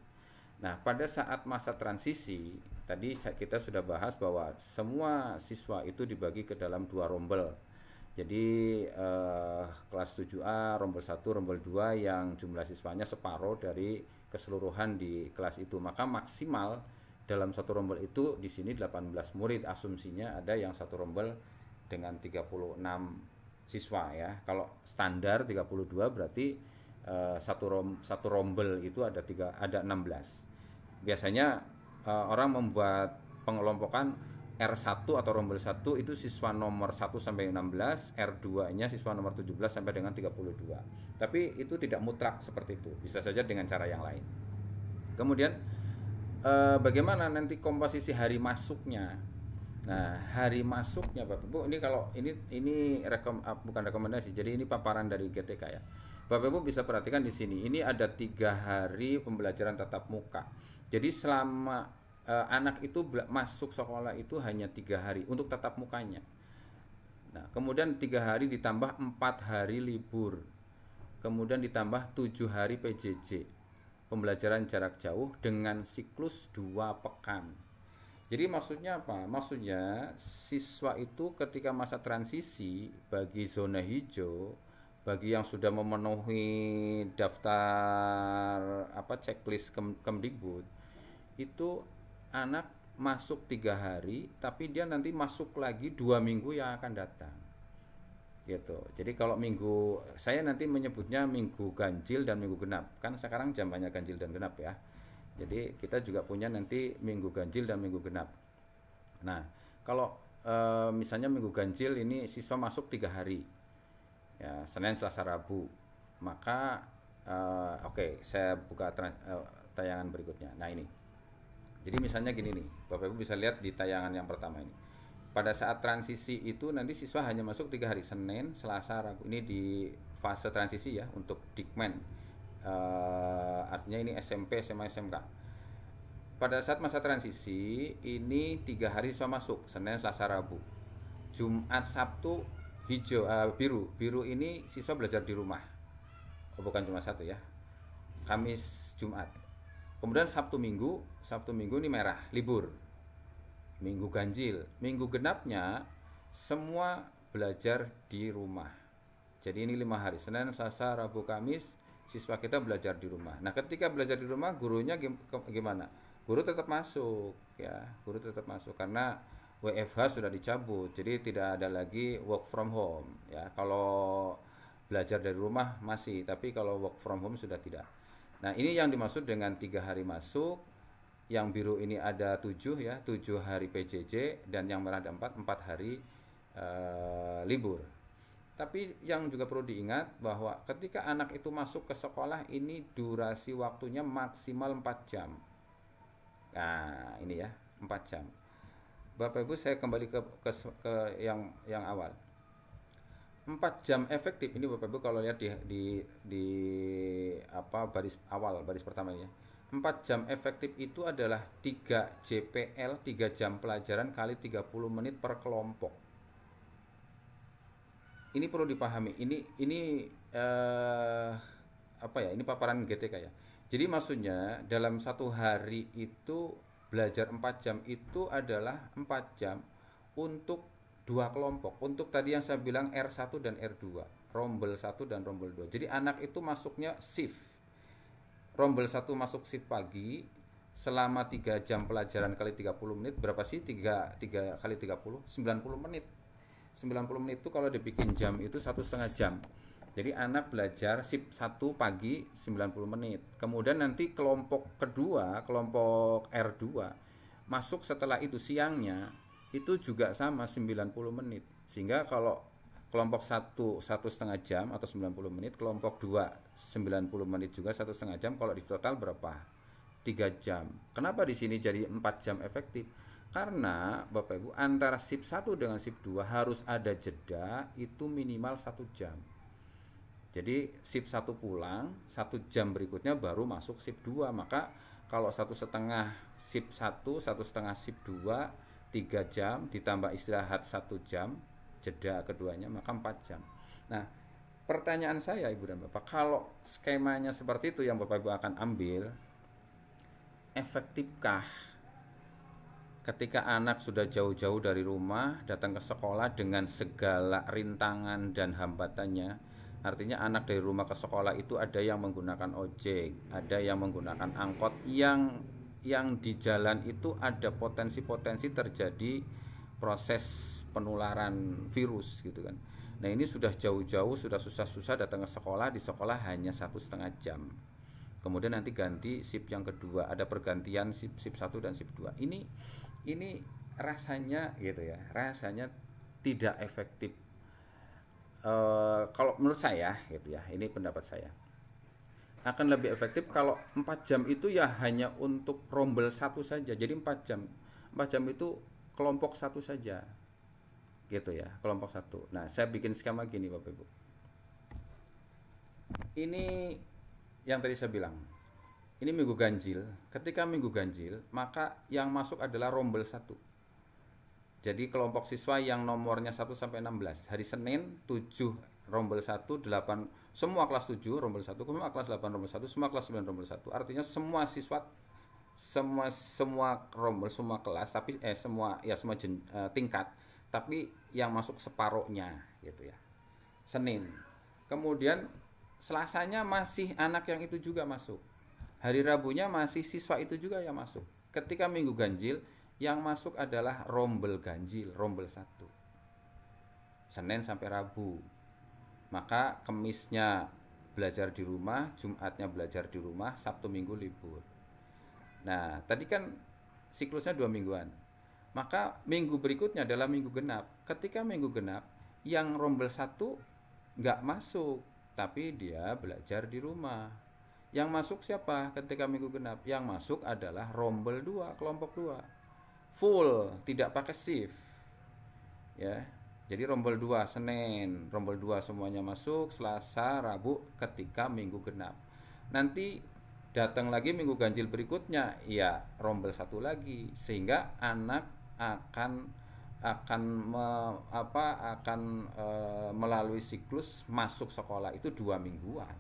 Nah, pada saat masa transisi tadi kita sudah bahas bahwa semua siswa itu dibagi ke dalam dua rombel jadi eh, kelas 7A, rombol 1, rombol 2 yang jumlah siswanya separuh dari keseluruhan di kelas itu. Maka maksimal dalam satu rombol itu di sini 18 murid. Asumsinya ada yang satu rombol dengan 36 siswa ya. Kalau standar 32 berarti eh, satu rom satu rombel itu ada tiga ada 16. Biasanya eh, orang membuat pengelompokan R1 atau rombel 1 itu siswa nomor 1 sampai 16, R2-nya siswa nomor 17 sampai dengan 32. Tapi itu tidak mutlak seperti itu, bisa saja dengan cara yang lain. Kemudian eh, bagaimana nanti komposisi hari masuknya? Nah, hari masuknya Bapak Ibu, ini kalau ini ini rekom, ah, bukan rekomendasi. Jadi ini paparan dari GTK ya. Bapak Ibu bisa perhatikan di sini. Ini ada tiga hari pembelajaran tatap muka. Jadi selama uh, anak itu masuk sekolah itu hanya tiga hari untuk tatap mukanya. Nah, kemudian tiga hari ditambah empat hari libur, kemudian ditambah tujuh hari PJJ, pembelajaran jarak jauh dengan siklus dua pekan. Jadi maksudnya apa? Maksudnya siswa itu ketika masa transisi bagi zona hijau, bagi yang sudah memenuhi daftar apa checklist Kemdikbud itu anak masuk tiga hari tapi dia nanti masuk lagi dua minggu yang akan datang gitu jadi kalau minggu saya nanti menyebutnya minggu ganjil dan minggu genap kan sekarang jamannya ganjil dan genap ya jadi kita juga punya nanti minggu ganjil dan minggu genap nah kalau e, misalnya minggu ganjil ini siswa masuk tiga hari ya senin selasa rabu maka e, oke okay, saya buka e, tayangan berikutnya nah ini jadi misalnya gini nih, Bapak Ibu bisa lihat di tayangan yang pertama ini. Pada saat transisi itu nanti siswa hanya masuk tiga hari Senin, Selasa, Rabu. Ini di fase transisi ya untuk Dikmen. Uh, artinya ini SMP, SMA, SMK. Pada saat masa transisi ini tiga hari siswa masuk Senin, Selasa, Rabu. Jumat, Sabtu hijau uh, biru biru ini siswa belajar di rumah oh, bukan cuma satu ya Kamis Jumat Kemudian Sabtu Minggu, Sabtu Minggu ini merah, libur. Minggu ganjil, minggu genapnya semua belajar di rumah. Jadi ini lima hari, Senin, Selasa, Rabu, Kamis, siswa kita belajar di rumah. Nah, ketika belajar di rumah, gurunya gimana? Guru tetap masuk, ya, guru tetap masuk karena WFH sudah dicabut, jadi tidak ada lagi work from home, ya. Kalau belajar dari rumah masih, tapi kalau work from home sudah tidak. Nah, ini yang dimaksud dengan tiga hari masuk. Yang biru ini ada tujuh ya, tujuh hari PJJ dan yang merah ada empat, empat hari e, libur. Tapi yang juga perlu diingat bahwa ketika anak itu masuk ke sekolah ini durasi waktunya maksimal empat jam. Nah, ini ya, empat jam. Bapak Ibu saya kembali ke ke, ke yang yang awal 4 jam efektif ini Bapak Ibu kalau lihat di di di apa baris awal baris pertamanya. 4 jam efektif itu adalah 3 JPL 3 jam pelajaran kali 30 menit per kelompok. Ini perlu dipahami. Ini ini eh, apa ya? Ini paparan GTK ya. Jadi maksudnya dalam satu hari itu belajar 4 jam itu adalah 4 jam untuk dua kelompok untuk tadi yang saya bilang R1 dan R2 rombel 1 dan rombel 2 jadi anak itu masuknya shift rombel 1 masuk shift pagi selama 3 jam pelajaran kali 30 menit berapa sih 3, 3 kali 30 90 menit 90 menit itu kalau dibikin jam itu satu setengah jam jadi anak belajar sip 1 pagi 90 menit kemudian nanti kelompok kedua kelompok R2 masuk setelah itu siangnya itu juga sama 90 menit sehingga kalau kelompok satu satu setengah jam atau 90 menit kelompok dua 90 menit juga satu setengah jam kalau di total berapa tiga jam kenapa di sini jadi empat jam efektif karena Bapak Ibu antara sip satu dengan sip dua harus ada jeda itu minimal satu jam jadi sip satu pulang satu jam berikutnya baru masuk sip dua maka kalau satu setengah sip satu satu setengah sip dua 3 jam ditambah istirahat satu jam jeda keduanya maka empat jam. Nah, pertanyaan saya Ibu dan Bapak, kalau skemanya seperti itu yang Bapak Ibu akan ambil, efektifkah ketika anak sudah jauh-jauh dari rumah datang ke sekolah dengan segala rintangan dan hambatannya? Artinya anak dari rumah ke sekolah itu ada yang menggunakan ojek, ada yang menggunakan angkot yang yang di jalan itu ada potensi-potensi terjadi proses penularan virus gitu kan. Nah ini sudah jauh-jauh sudah susah-susah datang ke sekolah di sekolah hanya satu setengah jam. Kemudian nanti ganti sip yang kedua ada pergantian sip sip satu dan sip dua. Ini ini rasanya gitu ya rasanya tidak efektif. E, kalau menurut saya gitu ya ini pendapat saya akan lebih efektif kalau 4 jam itu ya hanya untuk rombel satu saja. Jadi 4 jam. 4 jam itu kelompok satu saja. Gitu ya, kelompok satu. Nah, saya bikin skema gini Bapak Ibu. Ini yang tadi saya bilang. Ini minggu ganjil. Ketika minggu ganjil, maka yang masuk adalah rombel satu. Jadi kelompok siswa yang nomornya 1 sampai 16. Hari Senin 7 rombel 1 8 semua kelas 7 rombel 1 semua kelas 8 rombel 1 semua kelas 9 rombel 1 artinya semua siswa semua semua rombel semua kelas tapi eh semua ya semua jen, eh, tingkat tapi yang masuk separohnya gitu ya Senin kemudian Selasanya masih anak yang itu juga masuk hari Rabunya masih siswa itu juga yang masuk ketika Minggu ganjil yang masuk adalah rombel ganjil rombel satu Senin sampai Rabu maka kemisnya belajar di rumah, Jumatnya belajar di rumah, Sabtu Minggu libur. Nah, tadi kan siklusnya dua mingguan. Maka minggu berikutnya adalah minggu genap. Ketika minggu genap, yang rombel satu nggak masuk, tapi dia belajar di rumah. Yang masuk siapa ketika minggu genap? Yang masuk adalah rombel dua, kelompok dua. Full, tidak pakai shift. Ya, jadi rombol 2 Senin, rombol 2 semuanya masuk, Selasa, Rabu ketika minggu genap. Nanti datang lagi minggu ganjil berikutnya, ya rombel satu lagi sehingga anak akan akan me, apa akan e, melalui siklus masuk sekolah itu dua mingguan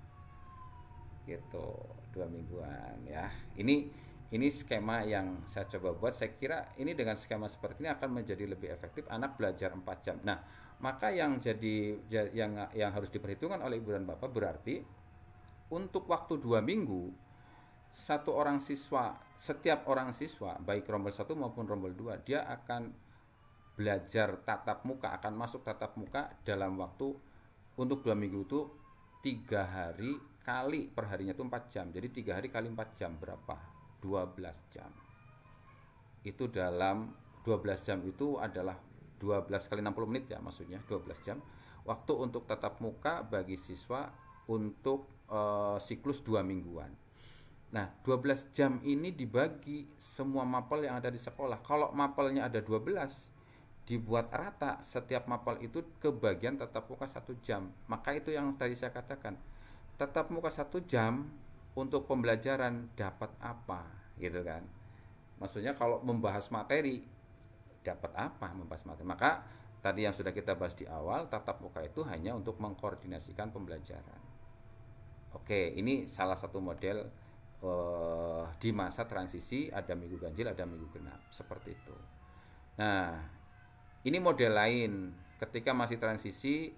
gitu dua mingguan ya ini ini skema yang saya coba buat saya kira ini dengan skema seperti ini akan menjadi lebih efektif anak belajar 4 jam nah maka yang jadi yang yang harus diperhitungkan oleh ibu dan bapak berarti untuk waktu dua minggu satu orang siswa setiap orang siswa baik rombel satu maupun rombel dua dia akan belajar tatap muka akan masuk tatap muka dalam waktu untuk dua minggu itu tiga hari kali perharinya itu empat jam jadi tiga hari kali empat jam berapa 12 jam itu dalam 12 jam itu adalah 12 kali 60 menit ya maksudnya 12 jam waktu untuk tatap muka bagi siswa untuk e, siklus dua mingguan nah 12 jam ini dibagi semua mapel yang ada di sekolah kalau mapelnya ada 12 dibuat rata setiap mapel itu ke bagian tatap muka satu jam maka itu yang tadi saya katakan tatap muka satu jam untuk pembelajaran dapat apa gitu kan maksudnya kalau membahas materi dapat apa membahas materi maka tadi yang sudah kita bahas di awal tatap muka itu hanya untuk mengkoordinasikan pembelajaran oke ini salah satu model uh, di masa transisi ada minggu ganjil ada minggu genap seperti itu nah ini model lain ketika masih transisi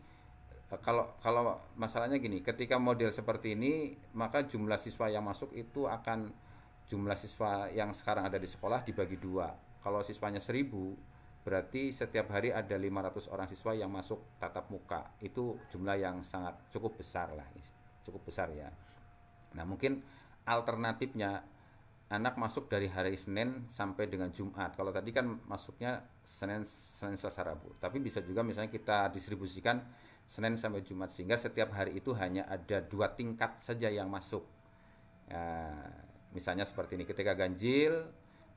kalau kalau masalahnya gini, ketika model seperti ini maka jumlah siswa yang masuk itu akan jumlah siswa yang sekarang ada di sekolah dibagi dua. Kalau siswanya seribu, berarti setiap hari ada 500 orang siswa yang masuk tatap muka. Itu jumlah yang sangat cukup besar lah, cukup besar ya. Nah mungkin alternatifnya anak masuk dari hari Senin sampai dengan Jumat. Kalau tadi kan masuknya Senin, Senin Selasa Rabu. Tapi bisa juga misalnya kita distribusikan Senin sampai Jumat sehingga setiap hari itu hanya ada dua tingkat saja yang masuk ya, misalnya seperti ini ketika ganjil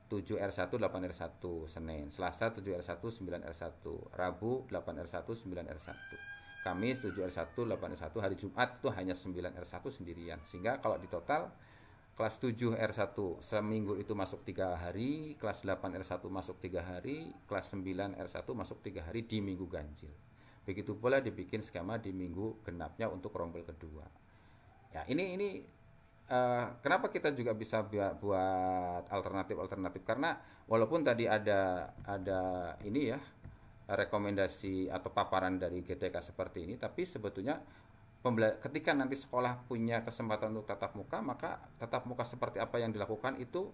7R1 8R1 Senin Selasa 7R1 9R1 Rabu 8R1 9R1 Kamis 7R1 8R1 hari Jumat itu hanya 9R1 sendirian sehingga kalau di total kelas 7R1 seminggu itu masuk tiga hari, kelas 8R1 masuk tiga hari, kelas 9R1 masuk tiga hari di minggu ganjil. Begitu pula dibikin skema di minggu genapnya untuk rombel kedua. Ya, ini ini Uh, kenapa kita juga bisa buat alternatif alternatif karena walaupun tadi ada ada ini ya rekomendasi atau paparan dari GTK seperti ini tapi sebetulnya ketika nanti sekolah punya kesempatan untuk tatap muka maka tatap muka seperti apa yang dilakukan itu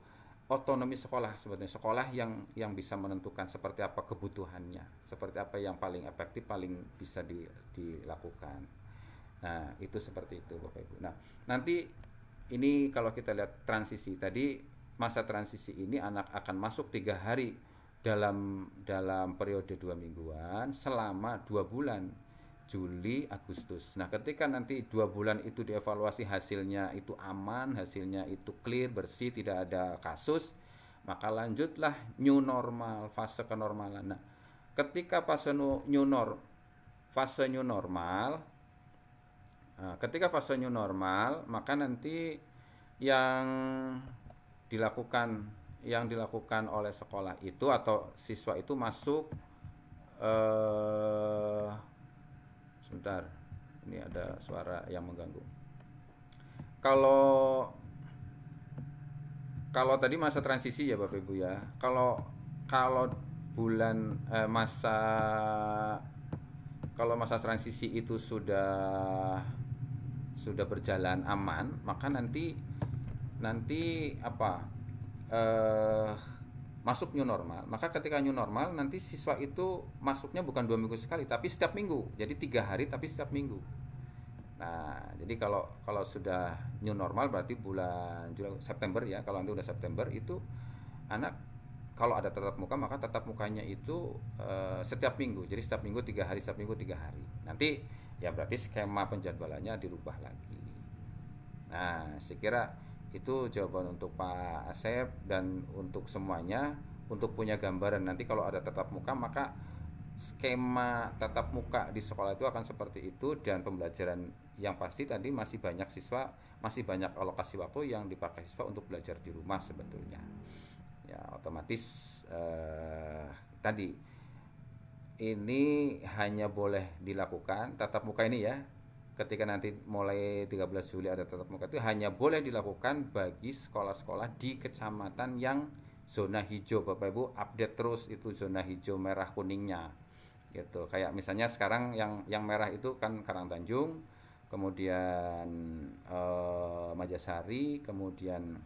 otonomi sekolah sebetulnya sekolah yang yang bisa menentukan seperti apa kebutuhannya seperti apa yang paling efektif paling bisa di, dilakukan nah itu seperti itu bapak ibu nah nanti ini kalau kita lihat transisi tadi masa transisi ini anak akan masuk tiga hari dalam dalam periode dua mingguan selama dua bulan Juli, Agustus. Nah, ketika nanti dua bulan itu dievaluasi hasilnya itu aman, hasilnya itu clear, bersih, tidak ada kasus, maka lanjutlah new normal, fase kenormalan. Nah, ketika fase new normal, fase new normal, nah, ketika fase new normal, maka nanti yang dilakukan yang dilakukan oleh sekolah itu atau siswa itu masuk eh, sebentar ini ada suara yang mengganggu kalau kalau tadi masa transisi ya Bapak Ibu ya kalau kalau bulan eh, masa kalau masa transisi itu sudah sudah berjalan aman maka nanti nanti apa eh, masuk new normal maka ketika new normal nanti siswa itu masuknya bukan dua minggu sekali tapi setiap minggu jadi tiga hari tapi setiap minggu nah jadi kalau kalau sudah new normal berarti bulan Juli, September ya kalau nanti udah September itu anak kalau ada tatap muka maka tatap mukanya itu uh, setiap minggu jadi setiap minggu tiga hari setiap minggu tiga hari nanti ya berarti skema penjadwalannya dirubah lagi nah saya kira itu jawaban untuk Pak Asep dan untuk semuanya untuk punya gambaran nanti kalau ada tatap muka maka skema tatap muka di sekolah itu akan seperti itu dan pembelajaran yang pasti tadi masih banyak siswa masih banyak alokasi waktu yang dipakai siswa untuk belajar di rumah sebetulnya ya otomatis eh, tadi ini hanya boleh dilakukan tatap muka ini ya ketika nanti mulai 13 Juli ada tetap muka itu hanya boleh dilakukan bagi sekolah-sekolah di kecamatan yang zona hijau Bapak Ibu update terus itu zona hijau merah kuningnya gitu kayak misalnya sekarang yang yang merah itu kan Karang Tanjung kemudian eh, Majasari kemudian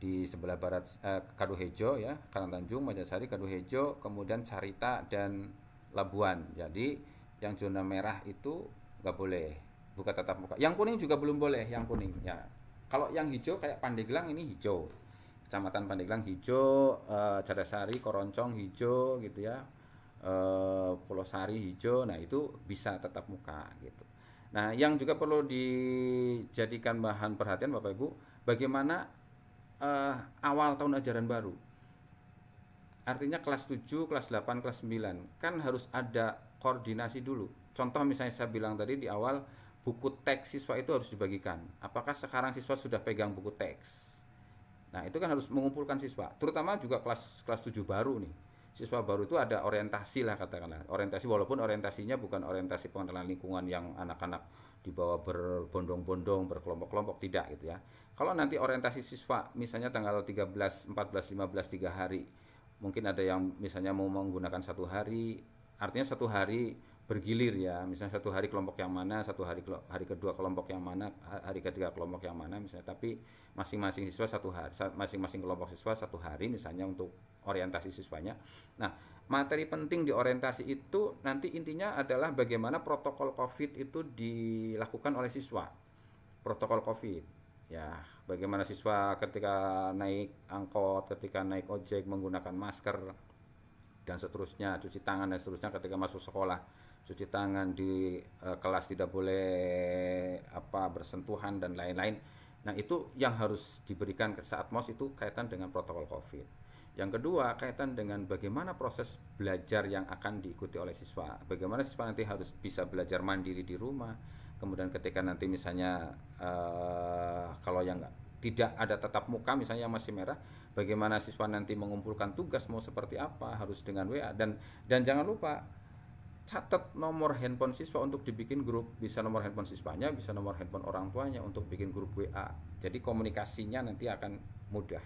di sebelah barat eh, Kaduhejo ya Karang Tanjung Majasari Kaduhejo kemudian Carita dan Labuan jadi yang zona merah itu nggak boleh buka tatap muka yang kuning juga belum boleh yang kuning ya kalau yang hijau kayak Pandeglang ini hijau kecamatan Pandeglang hijau eh, Cadasari, Koroncong hijau gitu ya eh, Pulau Sari hijau nah itu bisa tetap muka gitu nah yang juga perlu dijadikan bahan perhatian Bapak Ibu bagaimana eh, awal tahun ajaran baru artinya kelas 7, kelas 8, kelas 9 kan harus ada koordinasi dulu contoh misalnya saya bilang tadi di awal buku teks siswa itu harus dibagikan. Apakah sekarang siswa sudah pegang buku teks? Nah, itu kan harus mengumpulkan siswa, terutama juga kelas kelas 7 baru nih. Siswa baru itu ada orientasi lah katakanlah. Orientasi walaupun orientasinya bukan orientasi pengenalan lingkungan yang anak-anak dibawa berbondong-bondong, berkelompok-kelompok tidak gitu ya. Kalau nanti orientasi siswa misalnya tanggal 13, 14, 15 3 hari. Mungkin ada yang misalnya mau menggunakan satu hari, artinya satu hari bergilir ya misalnya satu hari kelompok yang mana satu hari hari kedua kelompok yang mana hari ketiga kelompok yang mana misalnya tapi masing-masing siswa satu hari masing-masing kelompok siswa satu hari misalnya untuk orientasi siswanya nah materi penting di orientasi itu nanti intinya adalah bagaimana protokol covid itu dilakukan oleh siswa protokol covid ya bagaimana siswa ketika naik angkot ketika naik ojek menggunakan masker dan seterusnya cuci tangan dan seterusnya ketika masuk sekolah cuci tangan di uh, kelas tidak boleh apa bersentuhan dan lain-lain. Nah, itu yang harus diberikan saat MOS itu kaitan dengan protokol COVID. Yang kedua, kaitan dengan bagaimana proses belajar yang akan diikuti oleh siswa. Bagaimana siswa nanti harus bisa belajar mandiri di rumah. Kemudian ketika nanti misalnya eh, kalau yang enggak, tidak ada tetap muka misalnya yang masih merah, bagaimana siswa nanti mengumpulkan tugas mau seperti apa, harus dengan WA dan dan jangan lupa catat nomor handphone siswa untuk dibikin grup bisa nomor handphone siswanya bisa nomor handphone orang tuanya untuk bikin grup WA jadi komunikasinya nanti akan mudah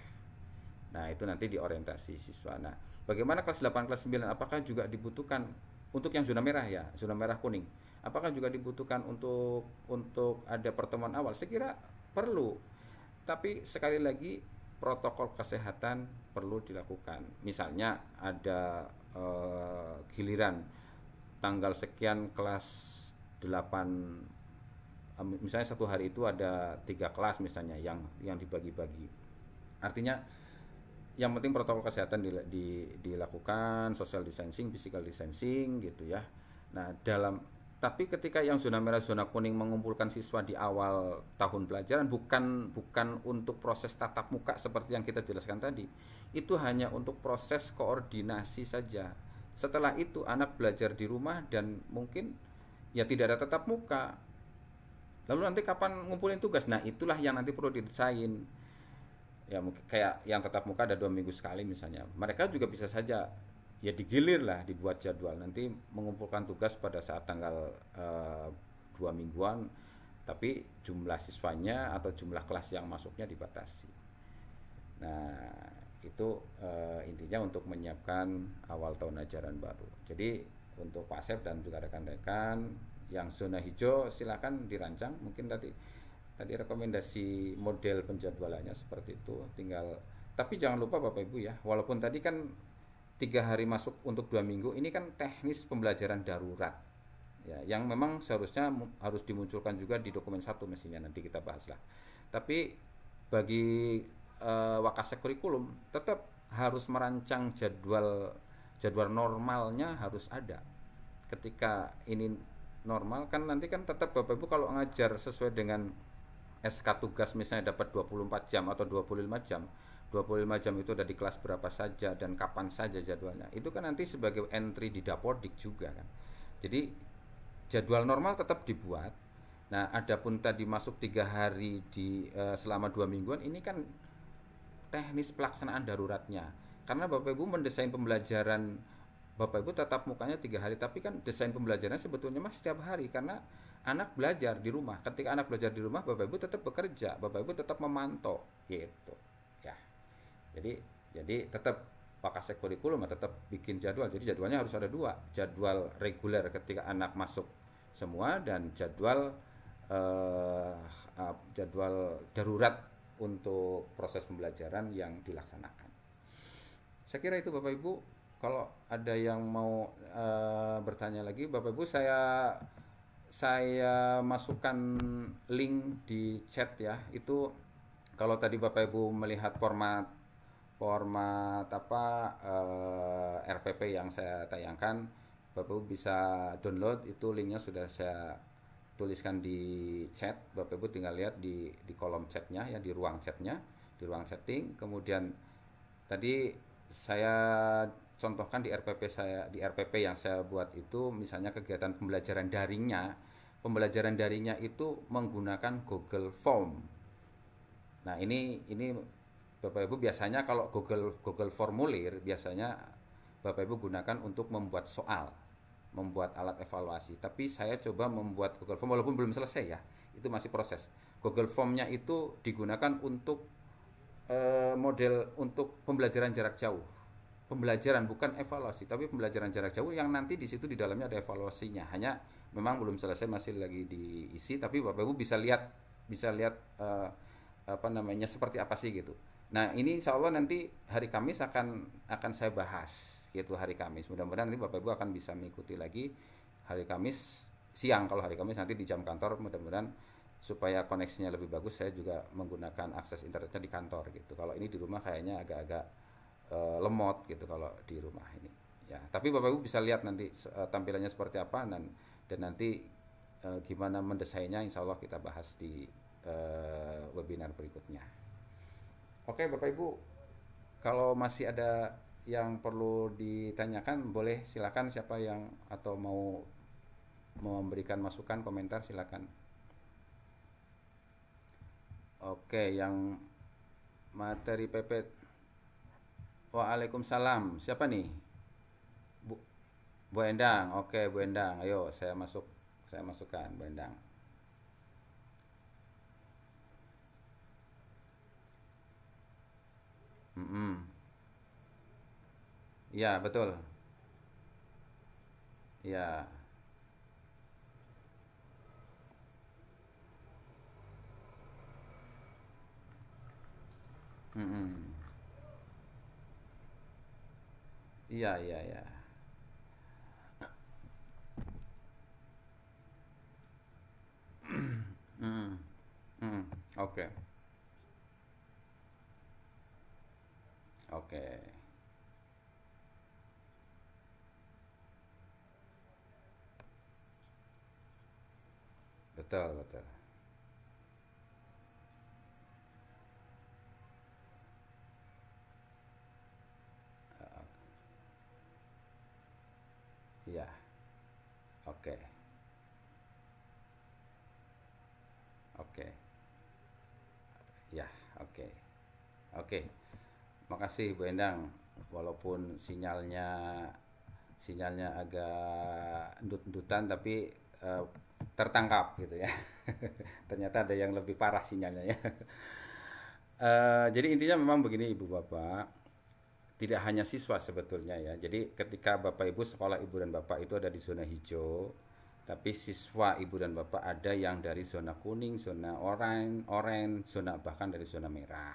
nah itu nanti diorientasi siswa nah bagaimana kelas 8 kelas 9 apakah juga dibutuhkan untuk yang zona merah ya zona merah kuning apakah juga dibutuhkan untuk untuk ada pertemuan awal saya kira perlu tapi sekali lagi protokol kesehatan perlu dilakukan misalnya ada eh, giliran tanggal sekian kelas 8 misalnya satu hari itu ada tiga kelas misalnya yang yang dibagi-bagi artinya yang penting protokol kesehatan di, di, dilakukan social distancing physical distancing gitu ya nah dalam tapi ketika yang zona merah zona kuning mengumpulkan siswa di awal tahun pelajaran bukan bukan untuk proses tatap muka seperti yang kita jelaskan tadi itu hanya untuk proses koordinasi saja setelah itu anak belajar di rumah dan mungkin ya tidak ada tetap muka. Lalu nanti kapan ngumpulin tugas? Nah itulah yang nanti perlu didesain. Ya mungkin kayak yang tetap muka ada dua minggu sekali misalnya. Mereka juga bisa saja ya digilir lah dibuat jadwal. Nanti mengumpulkan tugas pada saat tanggal uh, dua mingguan, tapi jumlah siswanya atau jumlah kelas yang masuknya dibatasi. Nah itu uh, intinya untuk menyiapkan awal tahun ajaran baru. Jadi untuk Pasep dan juga rekan-rekan yang zona hijau silahkan dirancang. Mungkin tadi tadi rekomendasi model penjadwalannya seperti itu. Tinggal tapi jangan lupa Bapak Ibu ya, walaupun tadi kan tiga hari masuk untuk dua minggu ini kan teknis pembelajaran darurat ya yang memang seharusnya harus dimunculkan juga di dokumen satu mestinya nanti kita bahaslah tapi bagi uh, eh, wakase kurikulum tetap harus merancang jadwal jadwal normalnya harus ada ketika ini normal kan nanti kan tetap Bapak Ibu kalau ngajar sesuai dengan SK tugas misalnya dapat 24 jam atau 25 jam 25 jam itu ada di kelas berapa saja dan kapan saja jadwalnya itu kan nanti sebagai entry di dapodik juga kan jadi jadwal normal tetap dibuat nah adapun tadi masuk tiga hari di uh, selama dua mingguan ini kan teknis pelaksanaan daruratnya. Karena Bapak Ibu mendesain pembelajaran Bapak Ibu tetap mukanya tiga hari, tapi kan desain pembelajaran sebetulnya mas setiap hari karena anak belajar di rumah. Ketika anak belajar di rumah, Bapak Ibu tetap bekerja, Bapak Ibu tetap memantau, gitu. Ya, jadi jadi tetap pakai kurikulum tetap bikin jadwal. Jadi jadwalnya harus ada dua, jadwal reguler ketika anak masuk semua dan jadwal eh, ah, jadwal darurat untuk proses pembelajaran yang dilaksanakan. Saya kira itu Bapak Ibu, kalau ada yang mau uh, bertanya lagi Bapak Ibu saya saya masukkan link di chat ya. Itu kalau tadi Bapak Ibu melihat format format apa uh, eh, RPP yang saya tayangkan, Bapak Ibu bisa download itu linknya sudah saya tuliskan di chat Bapak Ibu tinggal lihat di di kolom chatnya ya di ruang chatnya di ruang setting. kemudian tadi saya contohkan di RPP saya di RPP yang saya buat itu misalnya kegiatan pembelajaran daringnya pembelajaran daringnya itu menggunakan Google Form nah ini ini Bapak Ibu biasanya kalau Google Google formulir biasanya Bapak Ibu gunakan untuk membuat soal membuat alat evaluasi tapi saya coba membuat Google Form walaupun belum selesai ya itu masih proses Google Formnya itu digunakan untuk eh, model untuk pembelajaran jarak jauh pembelajaran bukan evaluasi tapi pembelajaran jarak jauh yang nanti di situ di dalamnya ada evaluasinya hanya memang belum selesai masih lagi diisi tapi Bapak Ibu bisa lihat bisa lihat eh, apa namanya seperti apa sih gitu nah ini insya Allah nanti hari Kamis akan akan saya bahas yaitu hari Kamis. Mudah-mudahan nanti Bapak Ibu akan bisa mengikuti lagi hari Kamis siang kalau hari Kamis nanti di jam kantor mudah-mudahan supaya koneksinya lebih bagus saya juga menggunakan akses internetnya di kantor gitu. Kalau ini di rumah kayaknya agak-agak e, lemot gitu kalau di rumah ini. Ya, tapi Bapak Ibu bisa lihat nanti e, tampilannya seperti apa dan dan nanti e, gimana mendesainnya insya Allah kita bahas di e, webinar berikutnya. Oke Bapak Ibu, kalau masih ada yang perlu ditanyakan boleh silakan siapa yang atau mau memberikan masukan komentar silakan. Oke, yang materi pepet. Waalaikumsalam. Siapa nih? Bu, Bu Endang. Oke, Bu Endang. Ayo saya masuk saya masukkan Bu Endang. Mm -mm. Ya betul. Ya. Mm-mm. ya ya. ya. Hmm. Mm. Oke. Oke. Betul, betul. Ya. Oke. Oke. Ya, oke. Oke. Makasih Bu Endang walaupun sinyalnya sinyalnya agak endut-endutan tapi Eh, tertangkap gitu ya. [laughs] Ternyata ada yang lebih parah sinyalnya ya. Uh, jadi intinya memang begini ibu bapak tidak hanya siswa sebetulnya ya jadi ketika bapak ibu sekolah ibu dan bapak itu ada di zona hijau tapi siswa ibu dan bapak ada yang dari zona kuning zona oranye oranye zona bahkan dari zona merah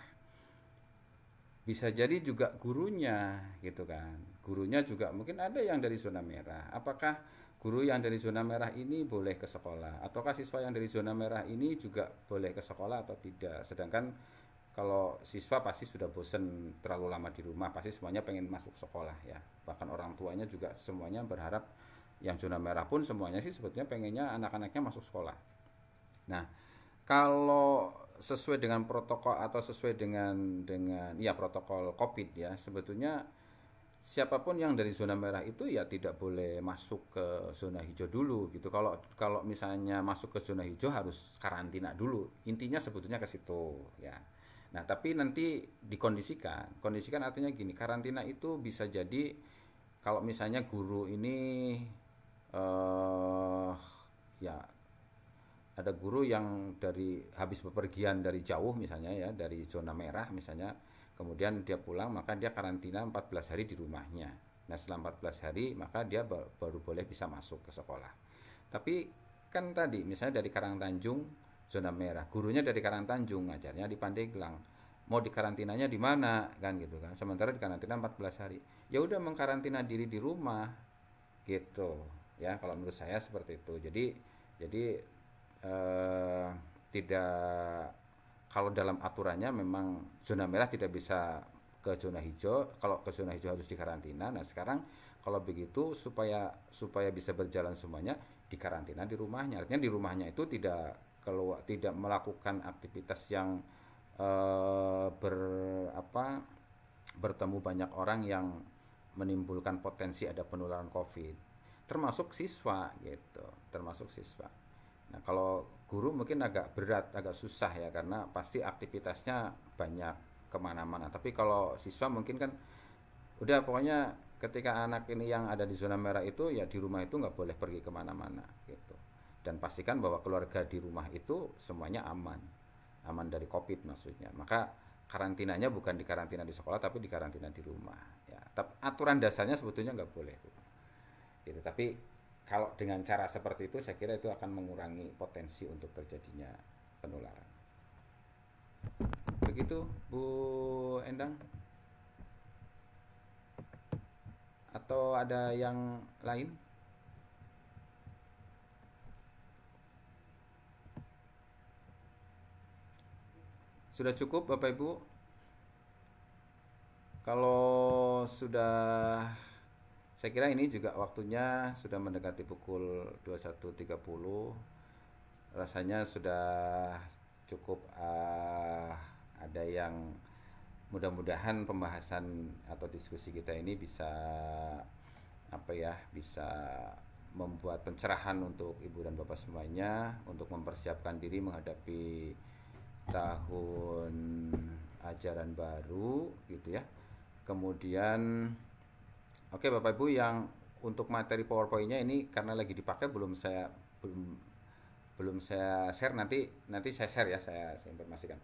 bisa jadi juga gurunya gitu kan gurunya juga mungkin ada yang dari zona merah apakah guru yang dari zona merah ini boleh ke sekolah ataukah siswa yang dari zona merah ini juga boleh ke sekolah atau tidak sedangkan kalau siswa pasti sudah bosen terlalu lama di rumah pasti semuanya pengen masuk sekolah ya bahkan orang tuanya juga semuanya berharap yang zona merah pun semuanya sih sebetulnya pengennya anak-anaknya masuk sekolah nah kalau sesuai dengan protokol atau sesuai dengan dengan ya protokol covid ya sebetulnya siapapun yang dari zona merah itu ya tidak boleh masuk ke zona hijau dulu gitu. Kalau kalau misalnya masuk ke zona hijau harus karantina dulu. Intinya sebetulnya ke situ ya. Nah, tapi nanti dikondisikan. Kondisikan artinya gini, karantina itu bisa jadi kalau misalnya guru ini eh ya ada guru yang dari habis bepergian dari jauh misalnya ya, dari zona merah misalnya kemudian dia pulang maka dia karantina 14 hari di rumahnya nah setelah 14 hari maka dia baru boleh bisa masuk ke sekolah tapi kan tadi misalnya dari Karang Tanjung zona merah gurunya dari Karang Tanjung ngajarnya di Pandeglang mau dikarantinanya di mana kan gitu kan sementara di karantina 14 hari ya udah mengkarantina diri di rumah gitu ya kalau menurut saya seperti itu jadi jadi eh, tidak kalau dalam aturannya memang zona merah tidak bisa ke zona hijau kalau ke zona hijau harus dikarantina nah sekarang kalau begitu supaya supaya bisa berjalan semuanya dikarantina di rumahnya artinya di rumahnya itu tidak keluar tidak melakukan aktivitas yang eh, ber apa bertemu banyak orang yang menimbulkan potensi ada penularan covid termasuk siswa gitu termasuk siswa nah kalau guru mungkin agak berat, agak susah ya karena pasti aktivitasnya banyak kemana-mana. Tapi kalau siswa mungkin kan udah pokoknya ketika anak ini yang ada di zona merah itu ya di rumah itu nggak boleh pergi kemana-mana gitu. Dan pastikan bahwa keluarga di rumah itu semuanya aman, aman dari COVID maksudnya. Maka karantinanya bukan di karantina di sekolah tapi di karantina di rumah. Ya, tapi aturan dasarnya sebetulnya nggak boleh. Gitu. Tapi kalau dengan cara seperti itu saya kira itu akan mengurangi potensi untuk terjadinya penularan. Begitu Bu Endang? Atau ada yang lain? Sudah cukup Bapak Ibu? Kalau sudah saya kira ini juga waktunya sudah mendekati pukul 21.30. Rasanya sudah cukup uh, ada yang mudah-mudahan pembahasan atau diskusi kita ini bisa apa ya, bisa membuat pencerahan untuk ibu dan bapak semuanya untuk mempersiapkan diri menghadapi tahun ajaran baru gitu ya. Kemudian Oke Bapak Ibu yang untuk materi powerpointnya ini karena lagi dipakai belum saya belum belum saya share nanti nanti saya share ya saya saya informasikan.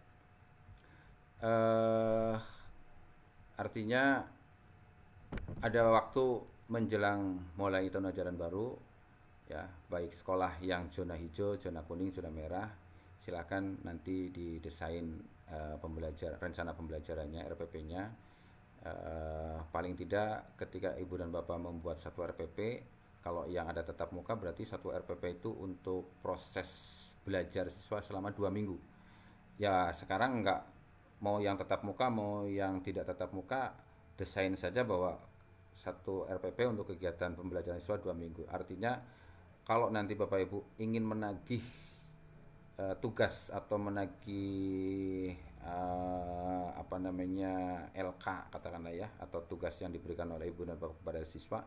Uh, artinya ada waktu menjelang mulai tahun ajaran baru ya baik sekolah yang zona hijau, zona kuning, zona merah Silakan nanti didesain uh, pembelajar rencana pembelajarannya RPP-nya eh, paling tidak ketika ibu dan bapak membuat satu RPP kalau yang ada tetap muka berarti satu RPP itu untuk proses belajar siswa selama dua minggu ya sekarang nggak mau yang tetap muka mau yang tidak tetap muka desain saja bahwa satu RPP untuk kegiatan pembelajaran siswa dua minggu artinya kalau nanti bapak ibu ingin menagih uh, tugas atau menagih uh, apa namanya LK katakanlah ya atau tugas yang diberikan oleh ibu dan bapak kepada siswa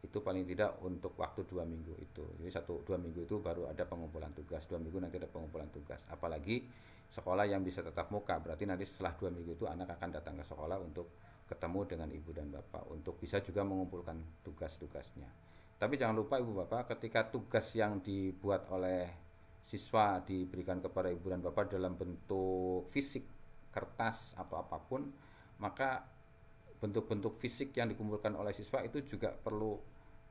itu paling tidak untuk waktu dua minggu itu jadi satu dua minggu itu baru ada pengumpulan tugas dua minggu nanti ada pengumpulan tugas apalagi sekolah yang bisa tetap muka berarti nanti setelah dua minggu itu anak akan datang ke sekolah untuk ketemu dengan ibu dan bapak untuk bisa juga mengumpulkan tugas-tugasnya tapi jangan lupa ibu bapak ketika tugas yang dibuat oleh siswa diberikan kepada ibu dan bapak dalam bentuk fisik kertas atau apapun, maka bentuk-bentuk fisik yang dikumpulkan oleh siswa itu juga perlu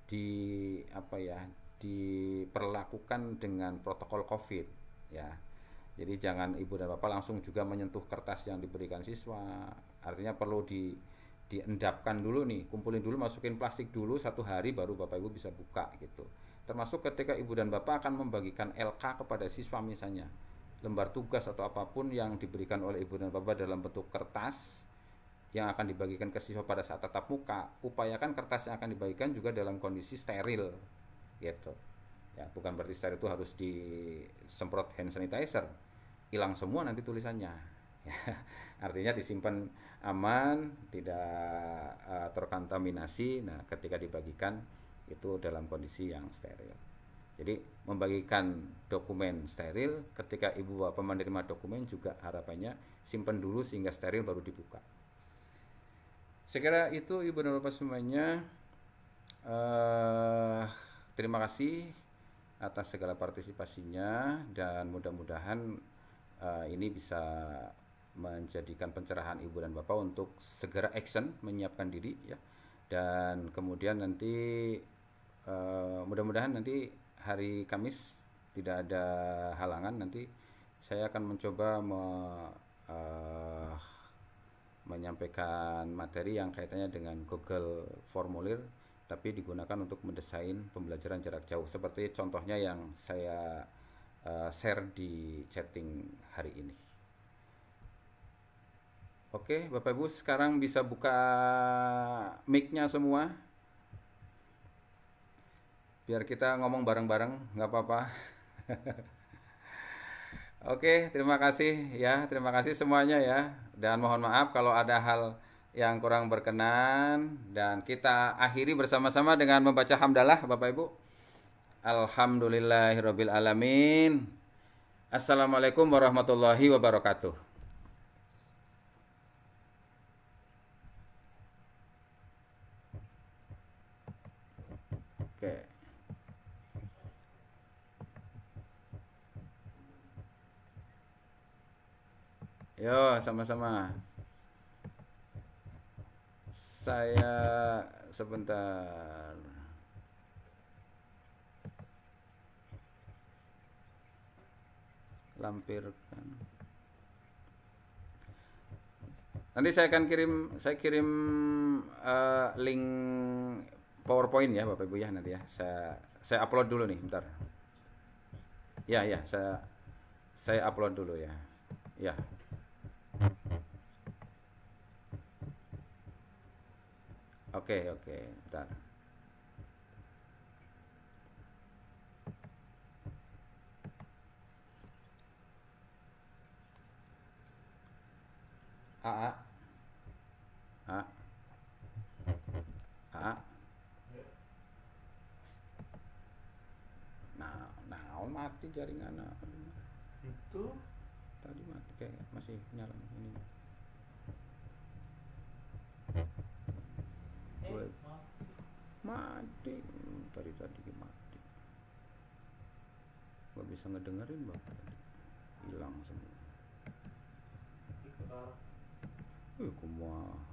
di apa ya diperlakukan dengan protokol COVID ya. Jadi jangan ibu dan bapak langsung juga menyentuh kertas yang diberikan siswa. Artinya perlu di diendapkan dulu nih, kumpulin dulu, masukin plastik dulu satu hari baru bapak ibu bisa buka gitu. Termasuk ketika ibu dan bapak akan membagikan LK kepada siswa misalnya lembar tugas atau apapun yang diberikan oleh ibu dan bapak dalam bentuk kertas yang akan dibagikan ke siswa pada saat tatap muka, upayakan kertas yang akan dibagikan juga dalam kondisi steril, gitu. Ya, bukan berarti steril itu harus disemprot hand sanitizer, hilang semua nanti tulisannya. Ya, [laughs] artinya disimpan aman, tidak uh, terkontaminasi. Nah, ketika dibagikan itu dalam kondisi yang steril. Jadi membagikan dokumen steril ketika ibu bapak menerima dokumen juga harapannya simpan dulu sehingga steril baru dibuka. Saya itu ibu dan bapak semuanya. Eh, terima kasih atas segala partisipasinya dan mudah-mudahan eh, ini bisa menjadikan pencerahan ibu dan bapak untuk segera action menyiapkan diri ya dan kemudian nanti eh, mudah-mudahan nanti hari Kamis tidak ada halangan nanti saya akan mencoba me, uh, menyampaikan materi yang kaitannya dengan Google formulir tapi digunakan untuk mendesain pembelajaran jarak jauh seperti contohnya yang saya uh, share di chatting hari ini. Oke, Bapak Ibu sekarang bisa buka micnya semua biar kita ngomong bareng-bareng nggak apa-apa [laughs] oke terima kasih ya terima kasih semuanya ya dan mohon maaf kalau ada hal yang kurang berkenan dan kita akhiri bersama-sama dengan membaca hamdalah Bapak Ibu alhamdulillahirobbilalamin Assalamualaikum warahmatullahi wabarakatuh Yo, sama-sama. Saya sebentar. Lampirkan. Nanti saya akan kirim saya kirim uh, link PowerPoint ya Bapak Ibu ya nanti ya. Saya saya upload dulu nih, bentar. Ya, ya, saya saya upload dulu ya. Ya. Oke, okay, oke, okay. bentar. A A A A Nah, nah mati jaringan Itu tadi mati kayak masih nyala. mati dari tadi mati nggak bisa ngedengerin bapak hilang semua eh kumaha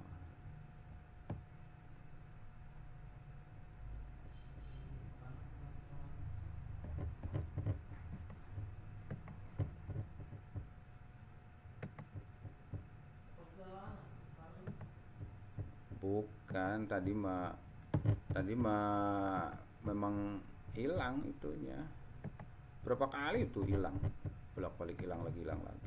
bukan tadi mah tadi mah memang hilang itunya berapa kali itu hilang bolak balik hilang lagi hilang lagi